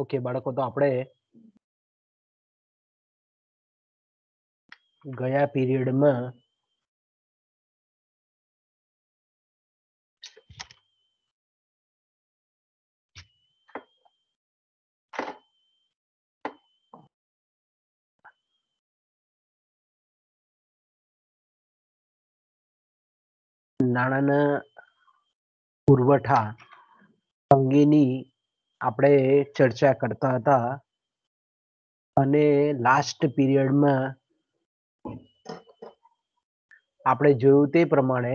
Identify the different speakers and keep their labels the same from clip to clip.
Speaker 1: okay બાળકો તો આપણે ગયા પીરિયડમાં નાણાંના
Speaker 2: પુરવઠા અંગેની આપણે ચર્ચા કરતા હતા અને લાસ્ટ પીરિયડમાં આપણે જોયું તે પ્રમાણે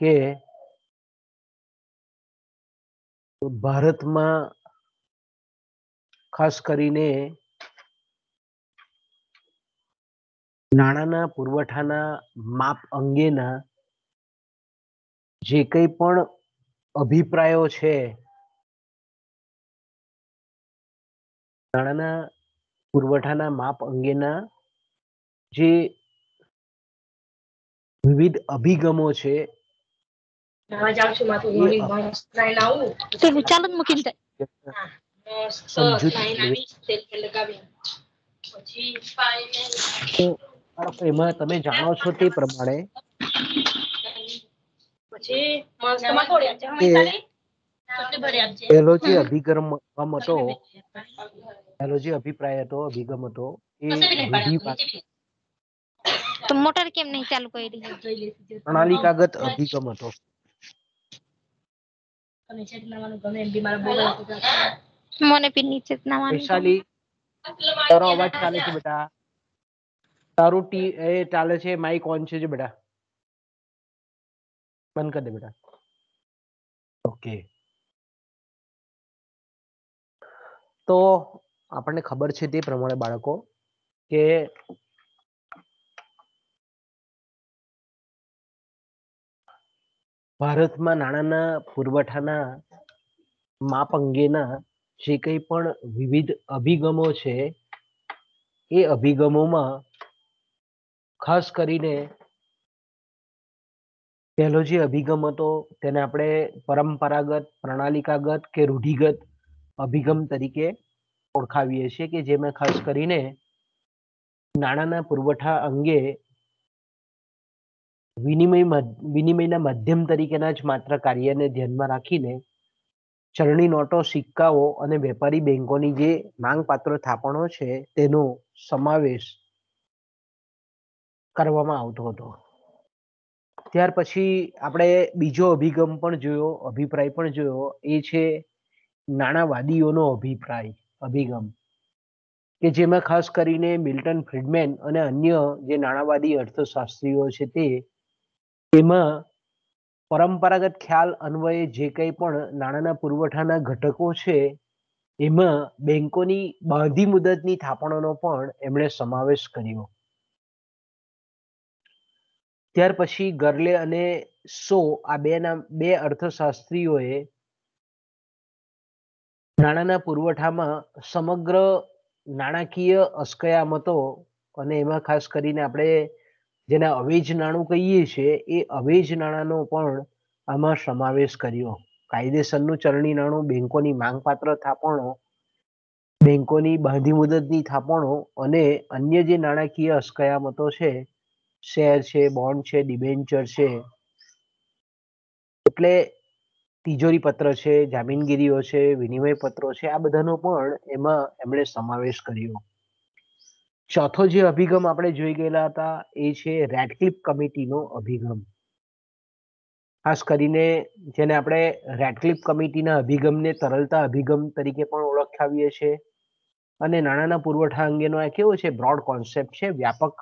Speaker 1: કે ભારતમાં
Speaker 2: ખાસ કરીને નાણાના પુરવઠાના માપ અંગેના જે કંઈ પણ અભિપ્રાયો છે
Speaker 1: નાણાંના પુરવઠાના માપ અંગેના
Speaker 2: જે વિવિધ અભિગમો છે એમાં તમે જાણો છો તે પ્રમાણે
Speaker 1: પછી પહેલો જે
Speaker 2: અભિગમ હતો પહેલો જે અભિપ્રાય હતો અભિગમ હતો એ
Speaker 1: તો મોટર કેમ નહીં ચાલુ કરી પ્રણાલિકાગત
Speaker 2: અભિગમ હતો
Speaker 1: મને પણ નીચે વૈશાલી
Speaker 2: તારો અવાજ ચાલે છે બેટા તારું ટી એ ચાલે છે માઈક ઓન છે જે બેટા
Speaker 1: બંધ કરી દે બેટા ઓકે તો આપણને ખબર છે તે પ્રમાણે બાળકો કે
Speaker 2: ભારતમાં નાણાંના પુરવઠાના માપ અંગેના જે કંઈ પણ વિવિધ અભિગમો છે એ અભિગમોમાં ખાસ કરીને પહેલો જે અભિગમ હતો તેને આપણે પરંપરાગત પ્રણાલિકાગત કે રૂઢિગત અભિગમ તરીકે ઓળખાવીએ છીએ કે જેમાં ખાસ કરીને નાણાંના પુરવઠા અંગે વિનિમય વિનિમયના માધ્યમ તરીકેના જ માત્ર કાર્યને ધ્યાનમાં રાખીને ચલણી નોટો સિક્કાઓ અને વેપારી બેંકોની જે માંગપાત્ર થાપણો છે તેનો સમાવેશ કરવામાં આવતો હતો ત્યાર પછી આપણે બીજો અભિગમ પણ જોયો અભિપ્રાય પણ જોયો એ છે નાણાવાદીઓનો અભિપ્રાય અભિગમ કે જેમાં ખાસ કરીને મિલ્ટન ફ્રીડમેન અને અન્ય જે નાણાવાદી અર્થશાસ્ત્રીઓ છે તે તેમાં પરંપરાગત ખ્યાલ અન્વયે જે કંઈ પણ નાણાના પુરવઠાના ઘટકો છે એમાં બેંકોની બાંધી મુદતની થાપણોનો પણ એમણે સમાવેશ કર્યો ત્યાર પછી ગર્લે અને સો આ બે નામ બે અર્થશાસ્ત્રીઓએ નાણાંના પુરવઠામાં સમગ્ર નાણાકીય અસ્કયામતો અને એમાં ખાસ કરીને આપણે જેને અવેજ નાણું કહીએ છીએ એ અવેજ નાણાંનો પણ આમાં સમાવેશ કર્યો કાયદેસરનું ચરણી નાણું બેંકોની માંગપાત્ર થાપણો બેંકોની બાંધી મુદતની થાપણો અને અન્ય જે નાણાકીય અસ્કયામતો છે શેર છે બોન્ડ છે ડિબેન્ચર છે એટલે તિજોરી પત્ર છે જામીનગીરીઓ છે વિનિમય પત્રો છે આ બધાનો પણ એમાં એમણે સમાવેશ કર્યો ચોથો જે અભિગમ આપણે જોઈ ગયેલા હતા એ છે રેડક્લિપ કમિટીનો અભિગમ ખાસ કરીને જેને આપણે રેડક્લિપ કમિટીના અભિગમને તરલતા અભિગમ તરીકે પણ ઓળખાવીએ છીએ અને નાણાંના પુરવઠા અંગેનો આ કેવો છે બ્રોડ કોન્સેપ્ટ છે વ્યાપક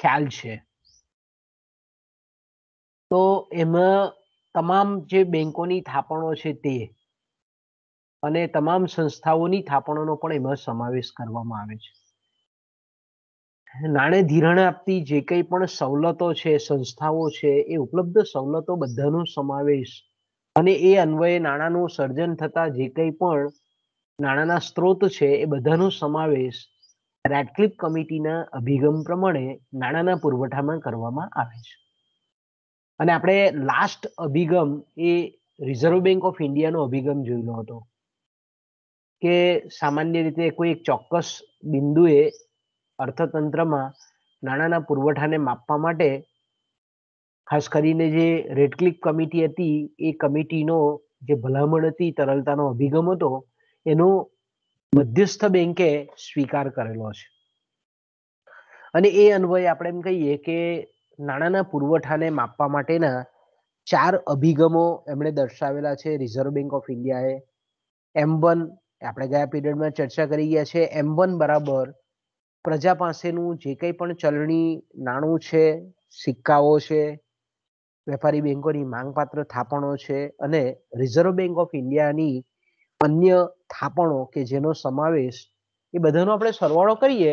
Speaker 2: ખ્યાલ છે તો એમાં તમામ જે બેંકોની થાપણો છે તે અને તમામ સંસ્થાઓની થાપણોનો પણ એમાં સમાવેશ કરવામાં આવે છે નાણે ધિરાણ આપતી જે કંઈ પણ સવલતો છે સંસ્થાઓ છે એ ઉપલબ્ધ સવલતો બધાનો સમાવેશ અને એ અન્વયે નાણાંનું સર્જન થતા જે કંઈ પણ નાણાંના સ્ત્રોત છે એ બધાનો સમાવેશ રેડક્લિપ કમિટીના અભિગમ પ્રમાણે નાણાંના પુરવઠામાં કરવામાં આવે છે અને આપણે લાસ્ટ અભિગમ એ રિઝર્વ બેંક ઓફ ઇન્ડિયાનો અભિગમ જોયેલો હતો કે સામાન્ય રીતે કોઈ એક ચોક્કસ બિંદુએ અર્થતંત્રમાં નાણાંના પુરવઠાને માપવા માટે ખાસ કરીને જે રેડ ક્લિક કમિટી હતી એ કમિટીનો જે ભલામણ હતી તરલતાનો અભિગમ હતો એનો મધ્યસ્થ બેંકે સ્વીકાર કરેલો છે અને એ અન્વયે આપણે એમ કહીએ કે નાણાંના પુરવઠાને માપવા માટેના ચાર અભિગમો એમણે દર્શાવેલા છે રિઝર્વ બેંક ઓફ ઇન્ડિયાએ એમ વન આપણે ગયા પીરિયડમાં ચર્ચા કરી ગયા છે એમ વન બરાબર પ્રજા પાસેનું જે કંઈ પણ ચલણી નાણું છે સિક્કાઓ છે વેપારી બેંકોની માંગપાત્ર થાપણો છે અને રિઝર્વ બેંક ઓફ ઇન્ડિયાની અન્ય થાપણો કે જેનો સમાવેશ એ બધાનો આપણે સરવાળો કરીએ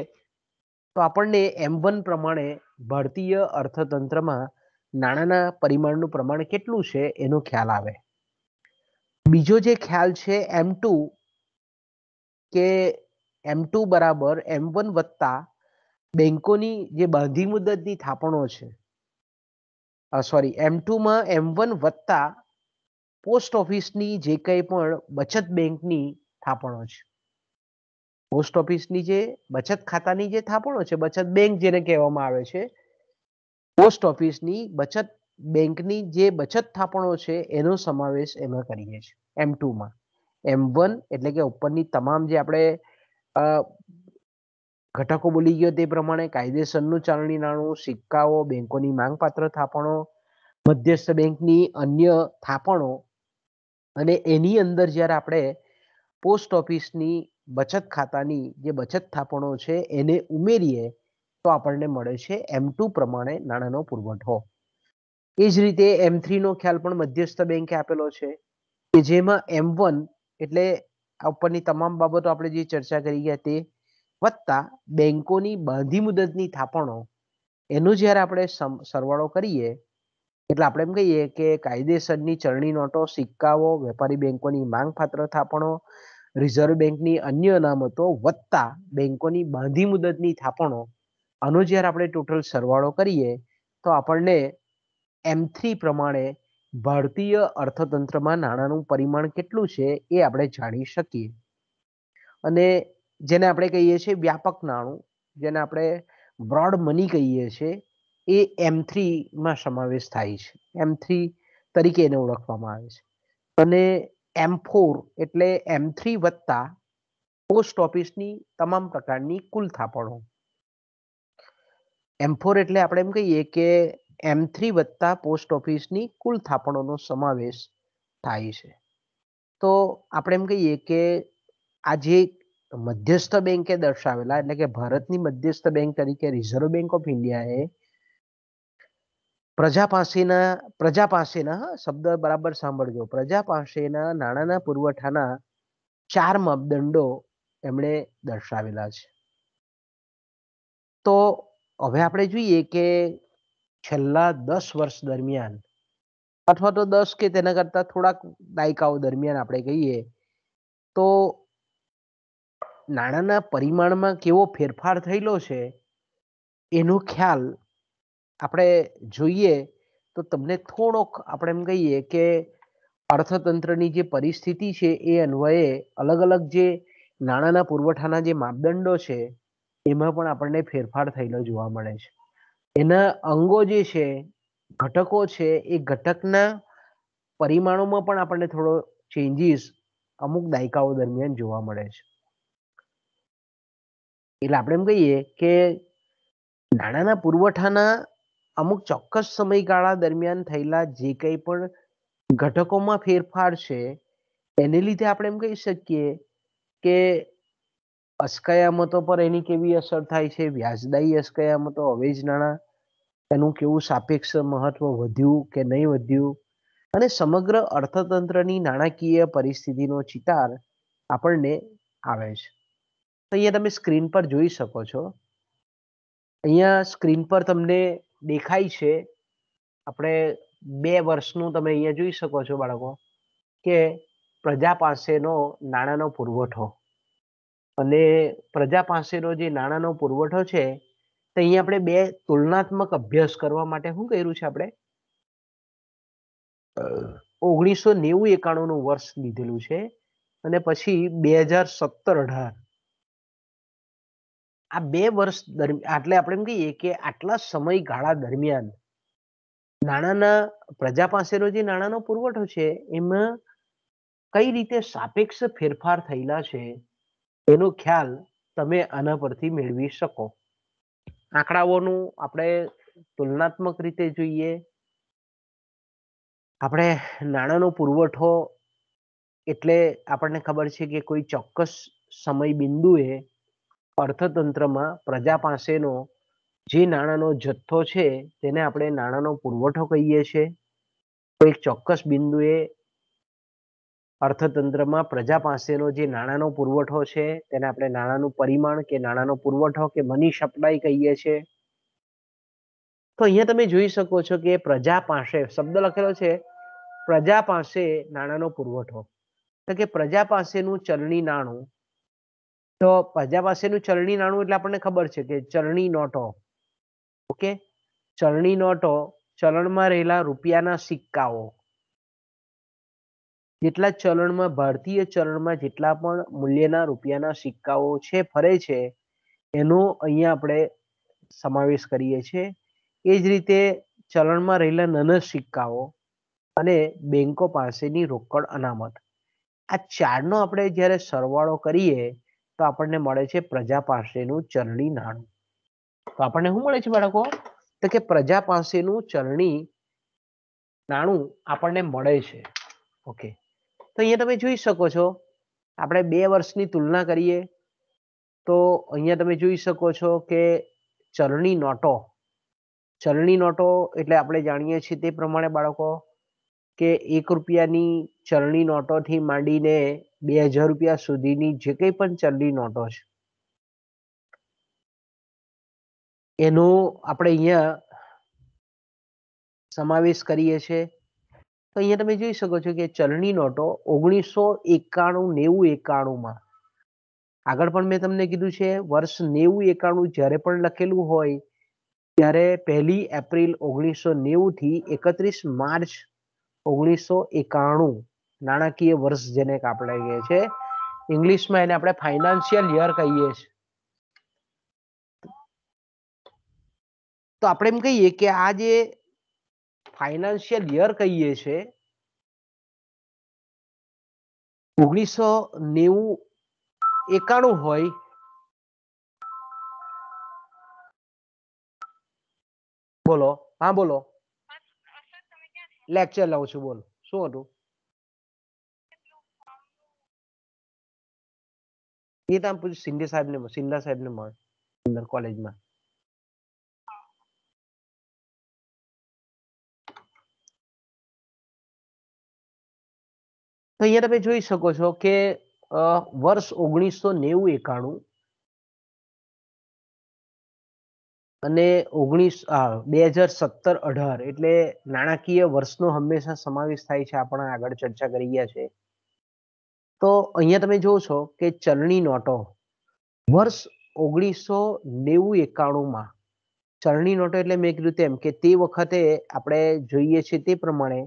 Speaker 2: તો આપણને એમ વન પ્રમાણે ભારતીય અર્થતંત્રમાં નાણાંના પરિમાણનું પ્રમાણ કેટલું છે એનો ખ્યાલ આવે બીજો જે ખ્યાલ છે એમ ટુ કે એમ ટુ બરાબર એમ વન વત્તા બેન્કોની જે બાંધી મુદતની થાપણો છે સોરી એમ ટુમાં એમ વન વત્તા પોસ્ટ ઓફિસની જે કંઈ પણ બચત બેંકની થાપણો છે પોસ્ટ ઓફિસની જે બચત ખાતાની જે થાપણો છે બચત બેંક જેને કહેવામાં આવે છે પોસ્ટ ઓફિસની બચત બેંકની જે બચત થાપણો છે એનો સમાવેશ એમાં કરીએ છીએ એમ ટુમાં એમ વન એટલે કે ઉપરની તમામ જે આપણે ઘટકો બોલી ગયો તે પ્રમાણે કાયદેસરનું ચાલણી નાણું સિક્કાઓ બેંકોની માંગપાત્ર થાપણો મધ્યસ્થ બેંકની અન્ય થાપણો અને એની અંદર જ્યારે આપણે પોસ્ટ ઓફિસની બચત ખાતાની જે બચત થાપણો છે એને ઉમેરીએ તો આપણને મળે છે એમ ટુ પ્રમાણે નાણાંનો પુરવઠો એ જ રીતે એમ થ્રીનો ખ્યાલ પણ મધ્યસ્થ બેંકે આપેલો છે કે જેમાં એમ વન એટલે ઉપરની તમામ બાબતો આપણે જે ચર્ચા કરી ગયા તે વત્તા બેંકોની બાંધી મુદતની થાપણો એનો જ્યારે આપણે સરવાળો કરીએ એટલે આપણે એમ કહીએ કે કાયદેસરની ચરણી નોટો સિક્કાઓ વેપારી બેંકોની માંગપાત્ર થાપણો રિઝર્વ બેંકની અન્ય અનામતો વત્તા બેંકોની બાંધી મુદતની થાપણો આનો જ્યારે આપણે ટોટલ સરવાળો કરીએ તો આપણને એમ થ્રી પ્રમાણે ભારતીય અર્થતંત્રમાં નાણાંનું પરિમાણ કેટલું છે એ આપણે જાણી શકીએ અને જેને આપણે કહીએ છીએ વ્યાપક નાણું જેને આપણે બ્રોડ મની કહીએ છીએ એ એમ થ્રીમાં સમાવેશ થાય છે એમ થ્રી તરીકે એને ઓળખવામાં આવે છે અને એમ ફોર એટલે એમ થ્રી વત્તા પોસ્ટ ઓફિસની તમામ પ્રકારની કુલ થાપણો એમ ફોર એટલે આપણે એમ કહીએ કે એમ થ્રી વત્તા પોસ્ટ ઓફિસની કુલ થાપણોનો સમાવેશ થાય છે તો આપણે એમ કહીએ કે આ જે મધ્યસ્થ બેંકે દર્શાવેલા એટલે કે ભારતની મધ્યસ્થ બેંક તરીકે રિઝર્વ બેંક ઓફ ઇન્ડિયાએ પ્રજા પાસેના પ્રજા પાસેના શબ્દ બરાબર સાંભળજો પ્રજા પાસેના નાણાંના પુરવઠાના ચાર માપદંડો એમણે દર્શાવેલા છે તો હવે આપણે જોઈએ કે છેલ્લા દસ વર્ષ દરમિયાન અથવા તો દસ કે તેના કરતા થોડાક દાયકાઓ દરમિયાન આપણે કહીએ તો નાણાંના પરિમાણમાં કેવો ફેરફાર થયેલો છે એનો ખ્યાલ આપણે જોઈએ તો તમને થોડોક આપણે એમ કહીએ કે અર્થતંત્રની જે પરિસ્થિતિ છે એ અન્વયે અલગ અલગ જે નાણાંના પુરવઠાના જે માપદંડો છે એમાં પણ આપણને ફેરફાર થયેલો જોવા મળે છે એના અંગો જે છે ઘટકો છે એ ઘટકના પરિમાણોમાં પણ આપણને થોડો ચેન્જીસ અમુક દાયકાઓ દરમિયાન જોવા મળે છે એટલે આપણે એમ કહીએ કે નાણાંના પુરવઠાના અમુક ચોક્કસ સમયગાળા દરમિયાન થયેલા જે કંઈ પણ ઘટકોમાં ફેરફાર છે એને લીધે આપણે એમ કહી શકીએ કે અસ્કયામતો પર એની કેવી અસર થાય છે વ્યાજદાયી અસ્કયામતો હવે જ નાણાં એનું કેવું સાપેક્ષ મહત્વ વધ્યું કે નહીં વધ્યું અને સમગ્ર અર્થતંત્રની નાણાકીય પરિસ્થિતિનો ચિતાર આપણને આવે છે તો અહીંયા તમે સ્ક્રીન પર જોઈ શકો છો અહીંયા સ્ક્રીન પર તમને દેખાય છે આપણે બે વર્ષનું તમે અહીંયા જોઈ શકો છો બાળકો કે પ્રજા પાસેનો નાણાંનો પુરવઠો અને પ્રજા પાસેનો જે નાણાંનો પુરવઠો છે તો અહીંયા આપણે બે તુલનાત્મક અભ્યાસ કરવા માટે શું કર્યું છે આપણે ઓગણીસો નેવું એકાણું નું વર્ષ લીધેલું છે અને પછી બે હજાર સત્તર અઢાર આ બે વર્ષ દરમિયાન એટલે આપણે એમ કહીએ કે આટલા સમયગાળા દરમિયાન નાણાના પ્રજા પાસેનો જે નાણાનો પુરવઠો છે એમાં કઈ રીતે સાપેક્ષ ફેરફાર થયેલા છે એનો ખ્યાલ તમે આના પરથી મેળવી શકો આંકડાઓનું આપણે તુલનાત્મક રીતે જોઈએ આપણે નાણાંનો પુરવઠો એટલે આપણને ખબર છે કે કોઈ ચોક્કસ સમય બિંદુએ અર્થતંત્રમાં પ્રજા પાસેનો જે નાણાંનો જથ્થો છે તેને આપણે નાણાંનો પુરવઠો કહીએ છીએ તો ચોક્કસ બિંદુએ અર્થતંત્રમાં પ્રજા પાસેનો જે નાણાંનો પુરવઠો છે તેને આપણે નાણાંનું પરિમાણ કે નાણાંનો પુરવઠો કે મની સપ્લાય કહીએ છીએ તો અહીંયા તમે જોઈ શકો છો કે પ્રજા પાસે શબ્દ લખેલો છે પ્રજા પાસે નાણાંનો પુરવઠો તો કે પ્રજા પાસેનું ચલણી નાણું તો પ્રજા પાસેનું ચલણી નાણું એટલે આપણને ખબર છે કે ચલણી નોટો ઓકે ચલણી નોટો ચલણમાં રહેલા રૂપિયાના સિક્કાઓ જેટલા ચલણમાં ભારતીય ચલણમાં જેટલા પણ મૂલ્યના રૂપિયાના સિક્કાઓ છે ફરે છે એનો અહીંયા આપણે સમાવેશ કરીએ છીએ એ જ રીતે ચલણમાં રહેલા નાના સિક્કાઓ અને બેંકો પાસેની રોકડ અનામત આ ચારનો આપણે જ્યારે સરવાળો કરીએ તો આપણને મળે છે પ્રજા પાસેનું ચરણી નાણું તો આપણને શું મળે છે બાળકો તો કે પ્રજા પાસેનું ચરણી નાણું આપણને મળે છે ઓકે તો અહીંયા તમે જોઈ શકો છો આપણે બે વર્ષની તુલના કરીએ તો અહીંયા તમે જોઈ શકો છો કે ચરણી નોટો ચલણી નોટો એટલે આપણે જાણીએ છીએ તે પ્રમાણે બાળકો કે એક રૂપિયાની ચરણી નોટોથી માંડીને બે હજાર રૂપિયા સુધીની જે કંઈ પણ ચલણી નોટો છે એનો આપણે અહીંયા સમાવેશ કરીએ છીએ તો અહીંયા તમે જોઈ શકો છો કે ચલણી નોટો ઓગણીસો એકાણું નેવું એકાણુંમાં આગળ પણ મેં તમને કીધું છે વર્ષ નેવું એકાણું જ્યારે પણ લખેલું હોય ત્યારે પહેલી એપ્રિલ ઓગણીસો નેવું થી એકત્રીસ માર્ચ ઓગણીસો એકાણું નાણાકીય વર્ષ જેને આપણે કહીએ છીએ ઇંગ્લિશમાં એને આપણે ફાઇનાન્શિયલ યર કહીએ છીએ તો આપણે એમ કહીએ કે આ જે ફાઇનાન્શિયલ યર કહીએ છીએ ઓગણીસો નેવું એકાણું હોય બોલો હા બોલો લેક્ચર લઉં છું બોલો શું હતું એ પૂછ્યું સિંધી સાહેબ સિંધા સાહેબ મળ અંદર કોલેજમાં
Speaker 1: તો અહીંયા તમે જોઈ શકો છો કે
Speaker 2: વર્ષ ઓગણીસો નેવું એકાણું અને ઓગણીસ બે હજાર સત્તર અઢાર એટલે નાણાકીય વર્ષનો હંમેશા સમાવેશ થાય છે આપણે આગળ ચર્ચા કરી ગયા છે તો અહીંયા તમે જોવો છો કે ચલણી નોટો વર્ષ ઓગણીસો નેવું એકાણુંમાં ચલણી નોટો એટલે મેં કીધું તેમ કે તે વખતે આપણે જોઈએ છીએ તે પ્રમાણે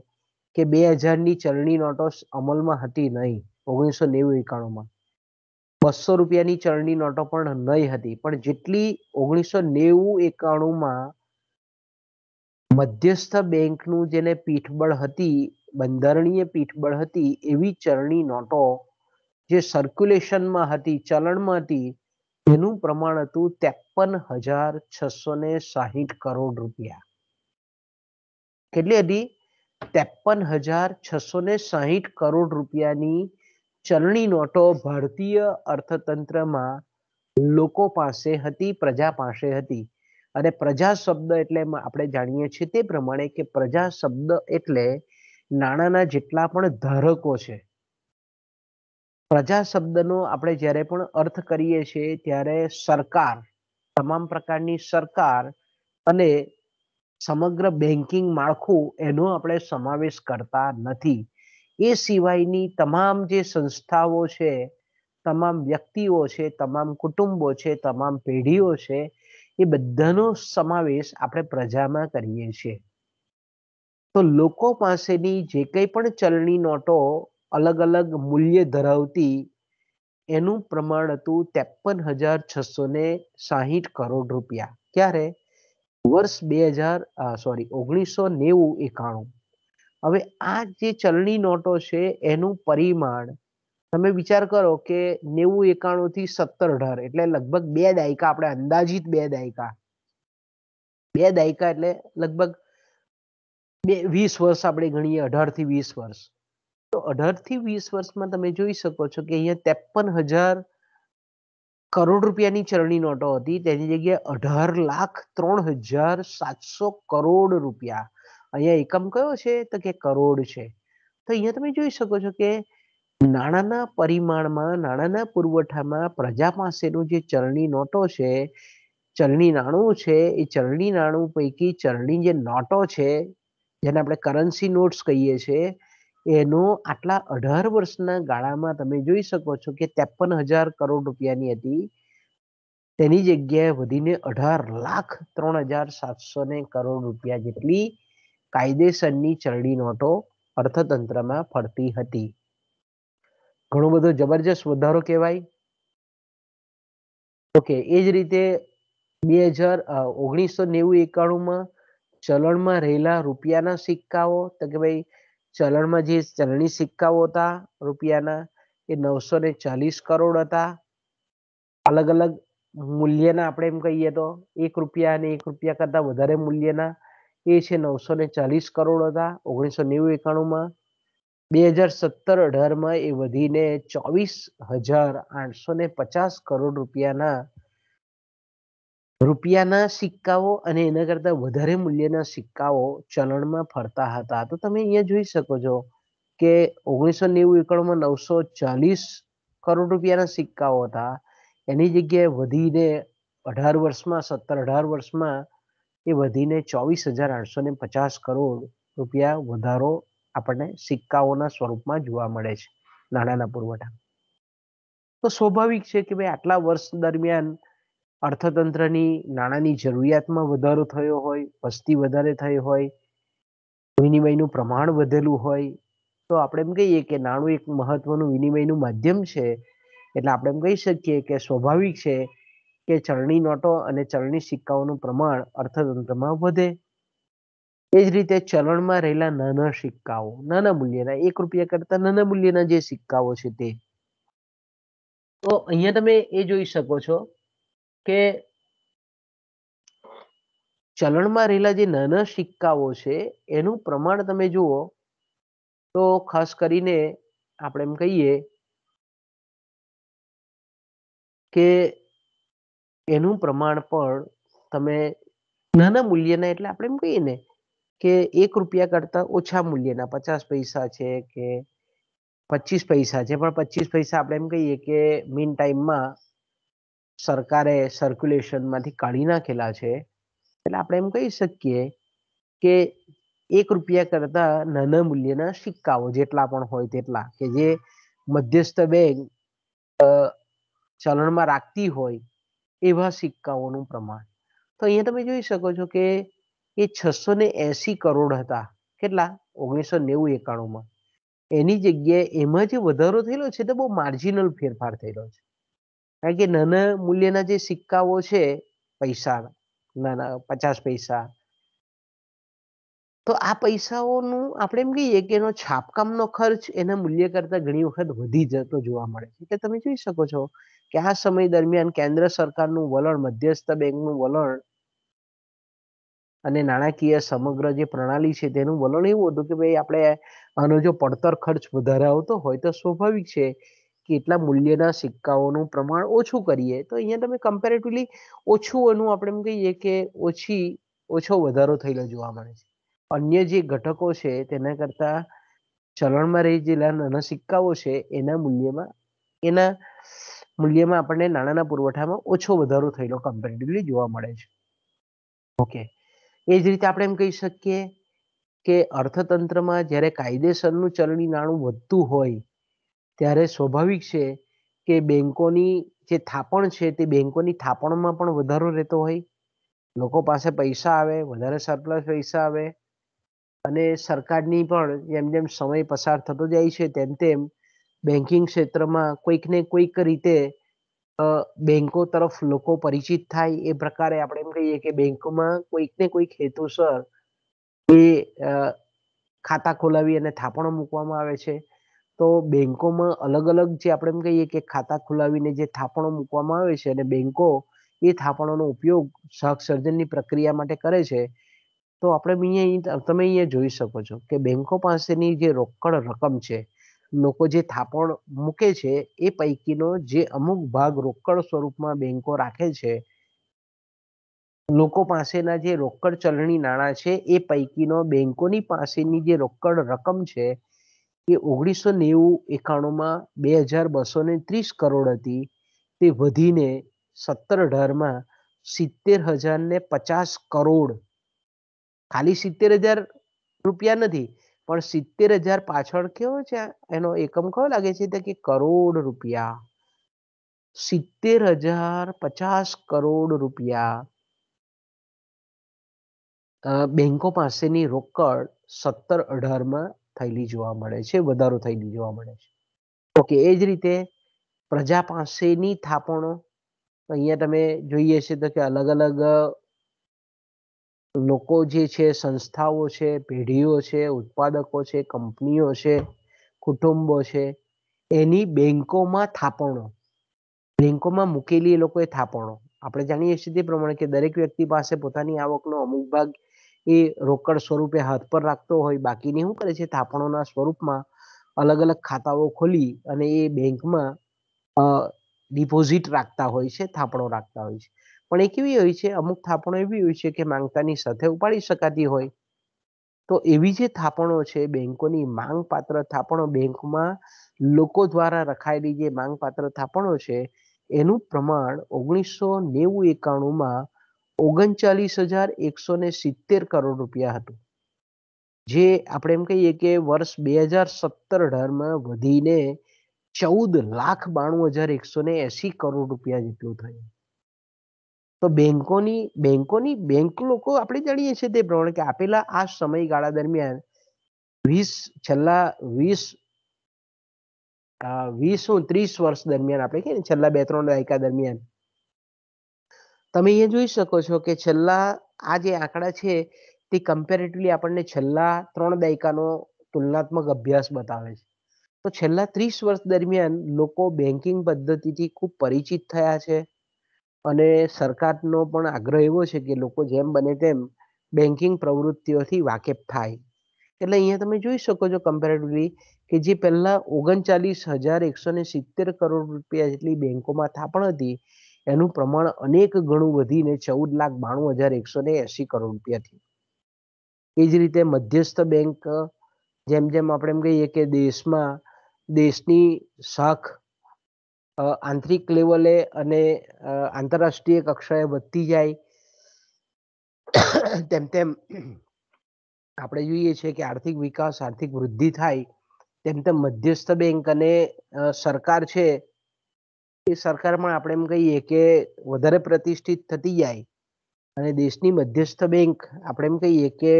Speaker 2: કે બે હજારની ચલણી નોટો અમલમાં હતી નહીં ઓગણીસો નેવું એકાણુંમાં બસો રૂપિયાની ચલણી નોટો પણ નહીં હતી પણ જેટલી ઓગણીસો નેવું એકાણુંમાં મધ્યસ્થ બેંકનું જેને પીઠબળ હતી બંધારણીય પીઠબળ હતી એવી ચરણી નોટો જે સર્ક્યુલેશનમાં હતી ચલણમાં હતી એનું પ્રમાણ હતું ત્રેપન હજાર છસો ને સાહીઠ કરોડ રૂપિયા કેટલી હતી ત્રેપન હજાર છસો ને સાહીઠ કરોડ રૂપિયાની ચલણી નોટો ભારતીય અર્થતંત્રમાં લોકો પાસે હતી પ્રજા પાસે હતી અને પ્રજા શબ્દ એટલે આપણે જાણીએ છીએ તે પ્રમાણે કે પ્રજા શબ્દ એટલે નાણાંના જેટલા પણ ધારકો છે પ્રજા શબ્દનો આપણે જ્યારે પણ અર્થ કરીએ છીએ ત્યારે સરકાર તમામ પ્રકારની સરકાર અને સમગ્ર બેન્કિંગ માળખું એનો આપણે સમાવેશ કરતા નથી એ સિવાયની તમામ જે સંસ્થાઓ છે તમામ વ્યક્તિઓ છે તમામ કુટુંબો છે તમામ પેઢીઓ છે એ બધાનો સમાવેશ આપણે પ્રજામાં કરીએ છીએ તો લોકો પાસેની જે કંઈ પણ ચલણી નોટો અલગ અલગ મૂલ્ય ધરાવતી એનું પ્રમાણ હતું ત્રેપન હજાર છસો ને સાહીઠ કરોડ રૂપિયા ક્યારે વર્ષ બે હજાર સોરી ઓગણીસો નેવું એકાણું હવે આ જે ચલણી નોટો છે એનું પરિમાણ તમે વિચાર કરો કે નેવું એકાણું થી સત્તર અઢાર એટલે લગભગ બે દાયકા આપણે અંદાજિત બે દાયકા બે દાયકા એટલે લગભગ બે વીસ વર્ષ આપણે ગણીએ અઢારથી વીસ વર્ષ તો અઢારથી વીસ વર્ષમાં તમે જોઈ શકો છો કે અહીંયા ત્રેપન હજાર કરોડ રૂપિયાની ચરણી નોટો હતી તેની જગ્યાએ અઢાર લાખ ત્રણ હજાર સાતસો કરોડ રૂપિયા અહીંયા એકમ કયો છે તો કે કરોડ છે તો અહીંયા તમે જોઈ શકો છો કે નાણાંના પરિમાણમાં નાણાંના પુરવઠામાં પ્રજા પાસેનું જે ચરણી નોટો છે ચરણી નાણું છે એ ચરણી નાણું પૈકી ચરણી જે નોટો છે જેને આપણે કરન્સી નોટ્સ કહીએ છીએ એનો આટલા અઢાર વર્ષના ગાળામાં તમે જોઈ શકો છો કે ત્રેપન હજાર કરોડ રૂપિયાની હતી તેની જગ્યાએ વધીને અઢાર લાખ ત્રણ હજાર સાતસો ને કરોડ રૂપિયા જેટલી કાયદેસરની ચરડી નોટો અર્થતંત્રમાં ફરતી હતી ઘણો બધો જબરજસ્ત વધારો કહેવાય ઓકે એ જ રીતે બે હજાર ઓગણીસો નેવું એકાણુંમાં ચલણમાં રહેલા રૂપિયાના સિક્કાઓ તો કે ભાઈ ચલણમાં જે ચલણી સિક્કાઓ હતા રૂપિયાના એ નવસો ને ચાલીસ કરોડ હતા અલગ અલગ મૂલ્યના આપણે એમ કહીએ તો એક રૂપિયા અને એક રૂપિયા કરતાં વધારે મૂલ્યના એ છે નવસો ને ચાલીસ કરોડ હતા ઓગણીસો નેવું એકાણુંમાં બે હજાર સત્તર અઢારમાં એ વધીને ચોવીસ હજાર આઠસો ને પચાસ કરોડ રૂપિયાના રૂપિયાના સિક્કાઓ અને એના કરતાં વધારે મૂલ્યના સિક્કાઓ ચલણમાં ફરતા હતા તો તમે અહીંયા જોઈ શકો છો કે ઓગણીસો નેવું એકણમાં નવસો ચાલીસ કરોડ રૂપિયાના સિક્કાઓ હતા એની જગ્યાએ વધીને અઢાર વર્ષમાં સત્તર અઢાર વર્ષમાં એ વધીને ચોવીસ હજાર આઠસો ને પચાસ કરોડ રૂપિયા વધારો આપણને સિક્કાઓના સ્વરૂપમાં જોવા મળે છે નાણાંના પુરવઠા તો સ્વાભાવિક છે કે ભાઈ આટલા વર્ષ દરમિયાન અર્થતંત્રની નાણાંની જરૂરિયાતમાં વધારો થયો હોય વસ્તી વધારે થઈ હોય વિનિમયનું પ્રમાણ વધેલું હોય તો આપણે એમ કહીએ કે નાણું એક મહત્વનું વિનિમયનું માધ્યમ છે એટલે આપણે એમ કહી શકીએ કે સ્વાભાવિક છે કે ચલણી નોટો અને ચલણી સિક્કાઓનું પ્રમાણ અર્થતંત્રમાં વધે એ જ રીતે ચલણમાં રહેલા નાના સિક્કાઓ નાના મૂલ્યના એક રૂપિયા કરતા નાના મૂલ્યના જે સિક્કાઓ છે તે તો અહીંયા તમે એ જોઈ શકો છો કે ચલણમાં રહેલા જે નાના સિક્કાઓ છે એનું પ્રમાણ તમે જુઓ તો ખાસ કરીને આપણે એમ કહીએ કે એનું પ્રમાણ પણ તમે નાના મૂલ્યના એટલે આપણે એમ કહીએ ને કે એક રૂપિયા કરતા ઓછા મૂલ્યના પચાસ પૈસા છે કે પચીસ પૈસા છે પણ પચીસ પૈસા આપણે એમ કહીએ કે મીન ટાઈમમાં સરકારે સર્ક્યુલેશનમાંથી કાઢી નાખેલા છે એટલે આપણે એમ કહી શકીએ કે એક રૂપિયા કરતા નાના મૂલ્યના સિક્કાઓ જેટલા પણ હોય તેટલા કે જે મધ્યસ્થ બેંક ચલણમાં રાખતી હોય એવા સિક્કાઓનું પ્રમાણ તો અહીંયા તમે જોઈ શકો છો કે એ છસો ને એસી કરોડ હતા કેટલા ઓગણીસો નેવું એકાણુંમાં એની જગ્યાએ એમાં જે વધારો થયેલો છે તે બહુ માર્જિનલ ફેરફાર થયેલો છે કારણ કે નાના મૂલ્યના જે સિક્કાઓ છે પૈસાના નાના પચાસ પૈસા તો આ પૈસાઓનું આપણે એમ કહીએ કે એનો છાપકામનો ખર્ચ એના મૂલ્ય કરતાં ઘણી વખત વધી જતો જોવા મળે છે કે તમે જોઈ શકો છો કે આ સમય દરમિયાન કેન્દ્ર સરકારનું વલણ મધ્યસ્થ બેંકનું વલણ અને નાણાકીય સમગ્ર જે પ્રણાલી છે તેનું વલણ એવું હતું કે ભાઈ આપણે આનો જો પડતર ખર્ચ વધારે આવતો હોય તો સ્વાભાવિક છે કેટલા મૂલ્યના સિક્કાઓનું પ્રમાણ ઓછું કરીએ તો અહીંયા તમે કમ્પેરેટિવલી ઓછું એનું આપણે એમ કહીએ કે ઓછી ઓછો વધારો થયેલો જોવા મળે છે અન્ય જે ઘટકો છે તેના કરતાં ચલણમાં રહી જેલા નાના સિક્કાઓ છે એના મૂલ્યમાં એના મૂલ્યમાં આપણને નાણાંના પુરવઠામાં ઓછો વધારો થયેલો કમ્પેરેટિવલી જોવા મળે છે ઓકે એ જ રીતે આપણે એમ કહી શકીએ કે અર્થતંત્રમાં જ્યારે કાયદેસરનું ચલણી નાણું વધતું હોય ત્યારે સ્વાભાવિક છે કે બેંકોની જે થાપણ છે તે બેંકોની થાપણમાં પણ વધારો રહેતો હોય લોકો પાસે પૈસા આવે વધારે સરપ્લસ પૈસા આવે અને સરકારની પણ જેમ જેમ સમય પસાર થતો જાય છે તેમ તેમ બેન્કિંગ ક્ષેત્રમાં કોઈક ને કોઈક રીતે બેંકો તરફ લોકો પરિચિત થાય એ પ્રકારે આપણે એમ કહીએ કે બેન્કોમાં કોઈક ને કોઈક હેતુસર એ ખાતા ખોલાવી અને થાપણો મૂકવામાં આવે છે તો બેન્કોમાં અલગ અલગ જે આપણે એમ કહીએ કે ખાતા ખોલાવીને જે થાપણો મૂકવામાં આવે છે અને બેન્કો એ થાપણોનો ઉપયોગ શાક સર્જનની પ્રક્રિયા માટે કરે છે તો આપણે અહીંયા તમે અહીંયા જોઈ શકો છો કે બેન્કો પાસેની જે રોકડ રકમ છે લોકો જે થાપણ મૂકે છે એ પૈકીનો જે અમુક ભાગ રોકડ સ્વરૂપમાં બેન્કો રાખે છે લોકો પાસેના જે રોકડ ચલણી નાણાં છે એ પૈકીનો બેન્કોની પાસેની જે રોકડ રકમ છે કે ઓગણીસો નેવું એકાણુંમાં બે હજાર બસો ને ત્રીસ કરોડ હતી તે વધીને સત્તર અઢાર માં સિત્તેર હજાર ને પચાસ કરોડ ખાલી સિત્તેર હજાર રૂપિયા નથી પણ સિત્તેર હજાર પાછળ કેવો છે એનો એકમ કયો લાગે છે કે કરોડ રૂપિયા સિત્તેર હજાર પચાસ કરોડ રૂપિયા બેંકો પાસેની રોકડ સત્તર અઢાર માં થયેલી જોવા મળે છે વધારો થયેલી જોવા મળે છે ઓકે એ જ રીતે પ્રજા પાસેની થાપણો અહીંયા તમે જોઈએ છે તો કે અલગ અલગ લોકો જે છે સંસ્થાઓ છે પેઢીઓ છે ઉત્પાદકો છે કંપનીઓ છે કુટુંબો છે એની બેંકોમાં થાપણો બેંકોમાં મૂકેલી એ લોકોએ થાપણો આપણે જાણીએ છીએ તે પ્રમાણે કે દરેક વ્યક્તિ પાસે પોતાની આવકનો અમુક ભાગ એ રોકડ સ્વરૂપે હાથ પર રાખતો હોય બાકીની શું કરે છે થાપણોના સ્વરૂપમાં અલગ અલગ ખાતાઓ ખોલી અને એ બેંકમાં ડિપોઝિટ રાખતા હોય છે થાપણો રાખતા હોય છે પણ એ કેવી હોય છે અમુક થાપણો એવી હોય છે કે માંગતાની સાથે ઉપાડી શકાતી હોય તો એવી જે થાપણો છે બેંકોની માંગપાત્ર થાપણો બેંકમાં લોકો દ્વારા રખાયેલી જે માંગપાત્ર થાપણો છે એનું પ્રમાણ ઓગણીસો નેવું એકાણુંમાં ઓગણચાલીસ હજાર એકસો ને સિત્તેર કરોડ રૂપિયા હતું જે આપણે એમ કહીએ કે વર્ષ બે હજાર સત્તર અઢારમાં વધીને ચૌદ લાખ બાણું હજાર એકસો ને એસી કરોડ રૂપિયા જેટલું થયું તો બેંકોની બેંકોની બેંક લોકો આપણે જાણીએ છીએ તે પ્રમાણે કે આપેલા આ સમયગાળા દરમિયાન વીસ છેલ્લા વીસ વીસ ત્રીસ વર્ષ દરમિયાન આપણે કહીએ છેલ્લા બે ત્રણ દાયકા દરમિયાન તમે એ જોઈ શકો છો કે છેલ્લા આ જે આંકડા છે તે કમ્પેરેટિવલી આપણને છેલ્લા ત્રણ દાયકાનો તુલનાત્મક અભ્યાસ બતાવે છે તો છેલ્લા ત્રીસ વર્ષ દરમિયાન લોકો બેન્કિંગ પદ્ધતિથી ખૂબ પરિચિત થયા છે અને સરકારનો પણ આગ્રહ એવો છે કે લોકો જેમ બને તેમ બેન્કિંગ પ્રવૃત્તિઓથી વાકેફ થાય એટલે અહીંયા તમે જોઈ શકો છો કમ્પેરેટિવલી કે જે પહેલા ઓગણચાલીસ હજાર એકસો ને સિત્તેર કરોડ રૂપિયા જેટલી બેંકોમાં થાપણ હતી એનું પ્રમાણ અનેક ગણું વધીને ચૌદ લાખ બાણું હજાર એકસો ને એસી કરોડ રૂપિયા થયું એ જ રીતે મધ્યસ્થ બેંક જેમ જેમ આપણે એમ કહીએ કે દેશમાં દેશની શાખ આંતરિક લેવલે અને આંતરરાષ્ટ્રીય કક્ષાએ વધતી જાય તેમ તેમ આપણે જોઈએ છીએ કે આર્થિક વિકાસ આર્થિક વૃદ્ધિ થાય તેમ તેમ મધ્યસ્થ બેંક અને સરકાર છે સરકાર પણ આપણે એમ કહીએ કે વધારે પ્રતિષ્ઠિત થતી જાય અને દેશની મધ્યસ્થ બેંક આપણે એમ કહીએ કે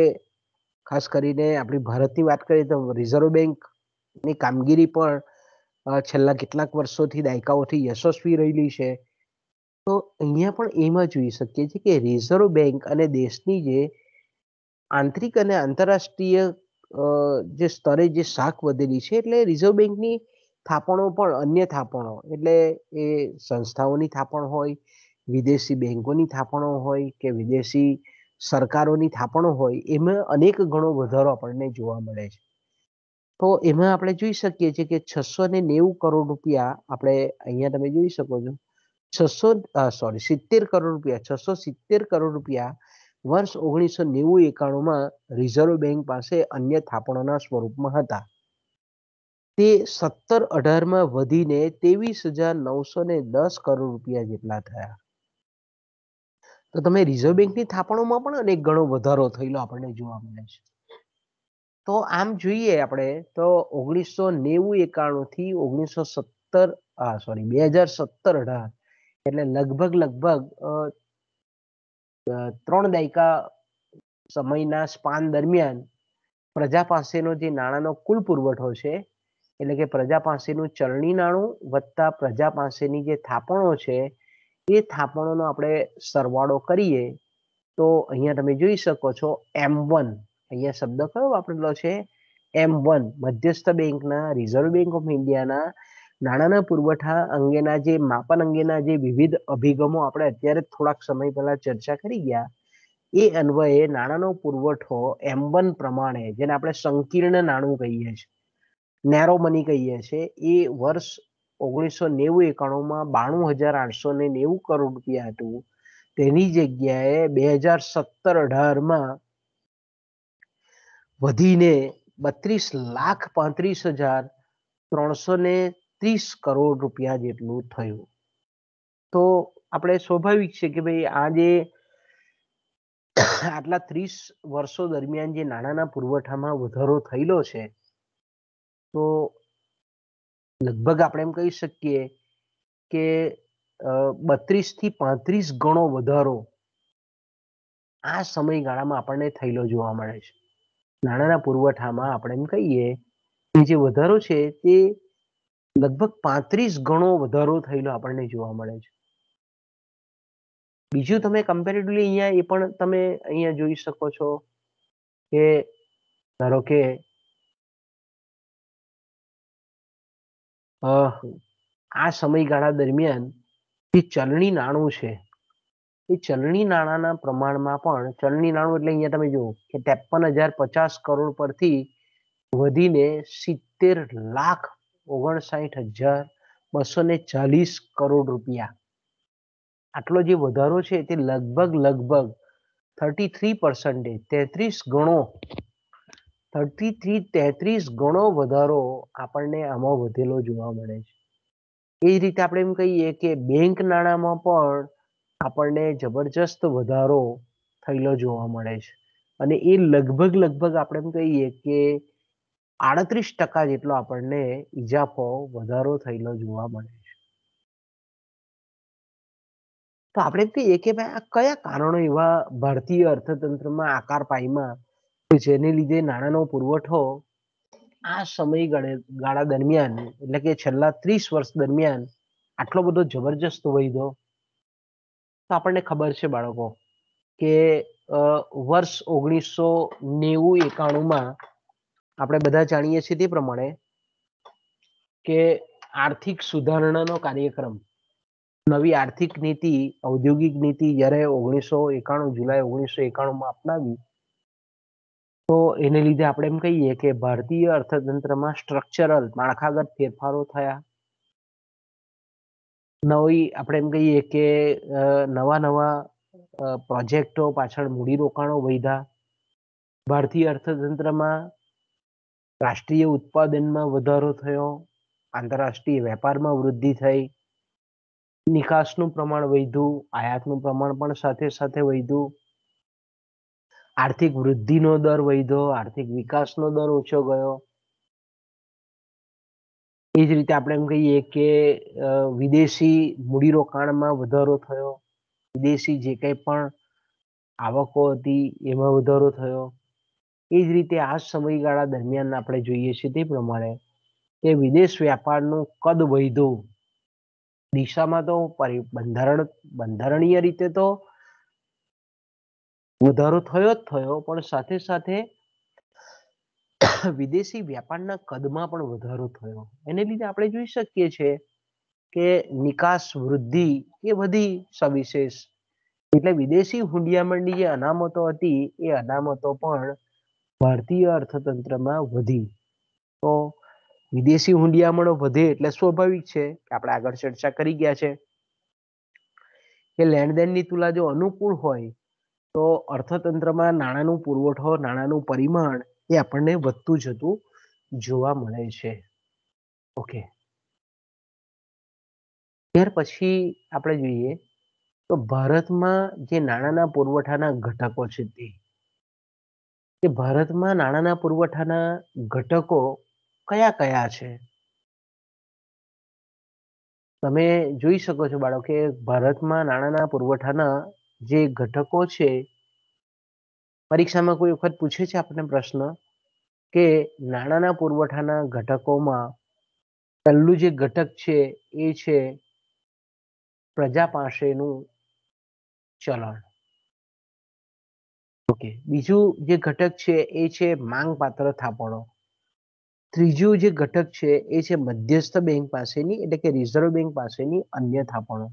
Speaker 2: ખાસ કરીને આપણી ભારતની વાત કરીએ તો રિઝર્વ બેંકની કામગીરી પણ છેલ્લા કેટલાક વર્ષોથી દાયકાઓથી યશસ્વી રહેલી છે તો અહીંયા પણ એમાં જોઈ શકીએ છીએ કે રિઝર્વ બેંક અને દેશની જે આંતરિક અને આંતરરાષ્ટ્રીય જે સ્તરે જે શાખ વધેલી છે એટલે રિઝર્વ બેંકની થાપણો પણ અન્ય થાપણો એટલે એ સંસ્થાઓની થાપણ હોય વિદેશી બેંકોની થાપણો હોય કે વિદેશી સરકારોની થાપણો હોય એમાં અનેક ગણો વધારો આપણને જોવા મળે છે તો એમાં આપણે જોઈ શકીએ છીએ કે છસો ને નેવું કરોડ રૂપિયા આપણે અહીંયા તમે જોઈ શકો છો છસો સોરી સિત્તેર કરોડ રૂપિયા છસો સિત્તેર કરોડ રૂપિયા વર્ષ ઓગણીસો નેવું એકાણુંમાં રિઝર્વ બેંક પાસે અન્ય થાપણોના સ્વરૂપમાં હતા તે સત્તર અઢારમાં વધીને ત્રેવીસ હજાર નવસો ને દસ કરોડ રૂપિયા જેટલા થયા તો તમે રિઝર્વ બેંકની થાપણોમાં પણ અનેક ગણો વધારો થયેલો આપણને જોવા મળે છે તો આમ જોઈએ આપણે તો ઓગણીસો નેવું એકાણું થી ઓગણીસો સત્તર આ સોરી બે હજાર સત્તર અઢાર એટલે લગભગ લગભગ ત્રણ દાયકા સમયના સ્પાન દરમિયાન પ્રજા પાસેનો જે નાણાંનો કુલ પુરવઠો છે એટલે કે પ્રજા પાસેનું ચરણી નાણું વત્તા પ્રજા પાસેની જે થાપણો છે એ થાપણોનો આપણે સરવાળો કરીએ તો અહીંયા તમે જોઈ શકો છો એમ વન અહીંયા શબ્દ કયો વાપરેલો છે એમ વન મધ્યસ્થ બેંકના રિઝર્વ બેંક ઓફ ઇન્ડિયાના નાણાંના પુરવઠા અંગેના જે માપન અંગેના જે વિવિધ અભિગમો આપણે અત્યારે થોડાક સમય પહેલા ચર્ચા કરી ગયા એ અન્વયે નાણાંનો પુરવઠો એમ વન પ્રમાણે જેને આપણે સંકીર્ણ નાણું કહીએ છીએ નેરો મની કહીએ છે એ વર્ષ ઓગણીસો નેવું એકાણુંમાં બાણું હજાર આઠસો ને નેવું કરોડ રૂપિયા હતું તેની જગ્યાએ બે હજાર સત્તર અઢારમાં વધીને બત્રીસ લાખ પાંત્રીસ હજાર ત્રણસો ને ત્રીસ કરોડ રૂપિયા જેટલું થયું તો આપણે સ્વાભાવિક છે કે ભાઈ આ જે આટલા ત્રીસ વર્ષો દરમિયાન જે નાણાંના પુરવઠામાં વધારો થયેલો છે તો લગભગ આપણે એમ કહી શકીએ કે બત્રીસ થી પાંત્રીસ ગણો વધારો આ સમયગાળામાં આપણને થયેલો જોવા મળે છે નાણાના પુરવઠામાં આપણે એમ કહીએ કે જે વધારો છે તે લગભગ પાંત્રીસ ગણો વધારો થયેલો આપણને જોવા મળે છે બીજું તમે કમ્પેરેટિવલી અહીંયા એ પણ તમે અહીંયા જોઈ શકો છો કે ધારો કે આ સમયગાળા દરમિયાન જે ચલણી નાણું છે એ ચલણી નાણાંના પ્રમાણમાં પણ ચલણી નાણું એટલે અહીંયા તમે જુઓ કે ત્રેપન હજાર પચાસ કરોડ પરથી વધીને સિત્તેર લાખ ઓગણસાઠ હજાર બસો ને ચાલીસ કરોડ રૂપિયા આટલો જે વધારો છે તે લગભગ લગભગ થર્ટી થ્રી પર્સન્ટેજ તેત્રીસ ગણો થર્ટી થી તેત્રીસ ગણો વધારો આપણને આમાં વધેલો જોવા મળે છે એ જ રીતે આપણે એમ કહીએ કે બેંક નાણામાં પણ આપણને જબરજસ્ત વધારો થયેલો જોવા મળે છે અને એ લગભગ લગભગ આપણે એમ કહીએ કે આડત્રીસ ટકા જેટલો આપણને ઇજાફો વધારો થયેલો જોવા મળે છે તો આપણે એમ કહીએ કે ભાઈ આ કયા કારણો એવા ભારતીય અર્થતંત્રમાં આકાર પાઈમાં જેને લીધે નાણાંનો પુરવઠો આ સમય ગાળા દરમિયાન એટલે કે છેલ્લા ત્રીસ વર્ષ દરમિયાન આટલો બધો જબરજસ્ત વધ્યો તો આપણને ખબર છે બાળકો કે વર્ષ ઓગણીસો નેવું એકાણુંમાં આપણે બધા જાણીએ છીએ તે પ્રમાણે કે આર્થિક સુધારણાનો કાર્યક્રમ નવી આર્થિક નીતિ ઔદ્યોગિક નીતિ જ્યારે ઓગણીસો એકાણું જુલાઈ ઓગણીસો એકાણુંમાં અપનાવી તો એને લીધે આપણે એમ કહીએ કે ભારતીય અર્થતંત્રમાં સ્ટ્રક્ચરલ માળખાગત ફેરફારો થયા નવી આપણે એમ કહીએ કે નવા નવા પ્રોજેક્ટો પાછળ મૂડીરોકાણો વધ્યા ભારતીય અર્થતંત્રમાં રાષ્ટ્રીય ઉત્પાદનમાં વધારો થયો આંતરરાષ્ટ્રીય વેપારમાં વૃદ્ધિ થઈ નિકાસનું પ્રમાણ વધ્યું આયાતનું પ્રમાણ પણ સાથે સાથે વધ્યું આર્થિક વૃદ્ધિનો દર વધ્યો આર્થિક વિકાસનો દર ઓછો ગયો એ જ રીતે આપણે એમ કહીએ કે વિદેશી મૂડીરોકાણમાં વધારો થયો વિદેશી જે કંઈ પણ આવકો હતી એમાં વધારો થયો એ જ રીતે આ સમયગાળા દરમિયાન આપણે જોઈએ છીએ તે પ્રમાણે કે વિદેશ વ્યાપારનું કદ વધ્યું દિશામાં તો પરિ બંધારણ બંધારણીય રીતે તો વધારો થયો જ થયો પણ સાથે સાથે વિદેશી વ્યાપારના કદમાં પણ વધારો થયો એને લીધે આપણે જોઈ શકીએ છીએ કે નિકાસ વૃદ્ધિ એ વધી સવિશેષ એટલે વિદેશી હુંડિયામણની જે અનામતો હતી એ અનામતો પણ ભારતીય અર્થતંત્રમાં વધી તો વિદેશી હુંડિયામણો વધે એટલે સ્વાભાવિક છે કે આપણે આગળ ચર્ચા કરી ગયા છે કે લેણદેણની તુલા જો અનુકૂળ હોય તો અર્થતંત્રમાં નાણાંનું પુરવઠો નાણાંનું પરિમાણ એ આપણને વધતું જતું જોવા મળે છે ઓકે ત્યાર પછી આપણે જોઈએ તો ભારતમાં જે નાણાંના પુરવઠાના ઘટકો છે તે કે ભારતમાં નાણાંના પુરવઠાના ઘટકો કયા કયા છે તમે જોઈ શકો છો બાળકો કે ભારતમાં નાણાંના પુરવઠાના જે ઘટકો છે પરીક્ષામાં કોઈ વખત પૂછે છે આપણને પ્રશ્ન કે નાણાંના પુરવઠાના ઘટકોમાં પહેલું જે ઘટક છે એ છે પ્રજા પાસેનું ચલણ ઓકે બીજું જે ઘટક છે એ છે માંગપાત્ર થાપણો ત્રીજું જે ઘટક છે એ છે મધ્યસ્થ બેંક પાસેની એટલે કે રિઝર્વ બેંક પાસેની અન્ય થાપણો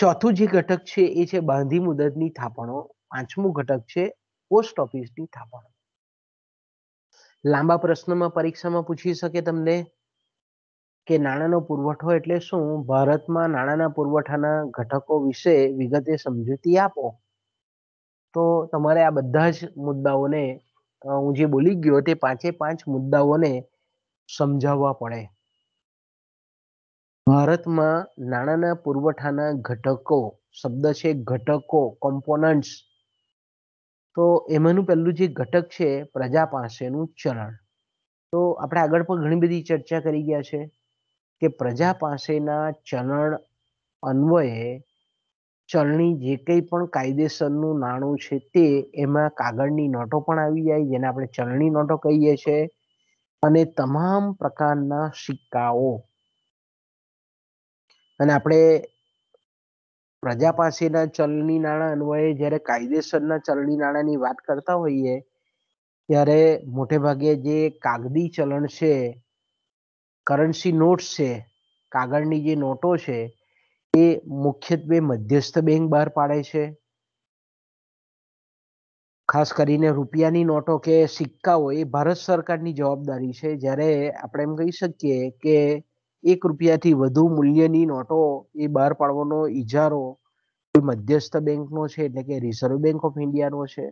Speaker 2: ચોથું જે ઘટક છે એ છે બાંધી ની થાપણો પાંચમું ઘટક છે પોસ્ટ ઓફિસની થાપણો લાંબા પ્રશ્નોમાં પરીક્ષામાં પૂછી શકે તમને કે નાણાંનો પુરવઠો એટલે શું ભારતમાં નાણાંના પુરવઠાના ઘટકો વિશે વિગતે સમજૂતી આપો તો તમારે આ બધા જ મુદ્દાઓને હું જે બોલી ગયો તે પાંચે પાંચ મુદ્દાઓને સમજાવવા પડે ભારતમાં નાણાંના પુરવઠાના ઘટકો શબ્દ છે ઘટકો કોમ્પોનન્ટ્સ તો એમાંનું પહેલું જે ઘટક છે પ્રજા પાસેનું ચલણ તો આપણે આગળ પણ ઘણી બધી ચર્ચા કરી ગયા છે કે પ્રજા પાસેના ચલણ અન્વયે ચલણી જે કંઈ પણ કાયદેસરનું નાણું છે તે એમાં કાગળની નોટો પણ આવી જાય જેને આપણે ચલણી નોટો કહીએ છીએ અને તમામ પ્રકારના સિક્કાઓ અને આપણે પ્રજા પાસેના ચલણી નાણાં અન્વયે જ્યારે કાયદેસરના ચલણી નાણાંની વાત કરતા હોઈએ ત્યારે મોટે ભાગે જે કાગદી ચલણ છે કરન્સી નોટ્સ છે કાગળની જે નોટો છે એ મુખ્યત્વે મધ્યસ્થ બેંક બહાર પાડે છે ખાસ કરીને રૂપિયાની નોટો કે સિક્કાઓ એ ભારત સરકારની જવાબદારી છે જ્યારે આપણે એમ કહી શકીએ કે એક રૂપિયાથી વધુ મૂલ્યની નોટો એ બહાર પાડવાનો ઇજારો એ મધ્યસ્થ બેંકનો છે એટલે કે રિઝર્વ બેંક ઓફ ઇન્ડિયાનો છે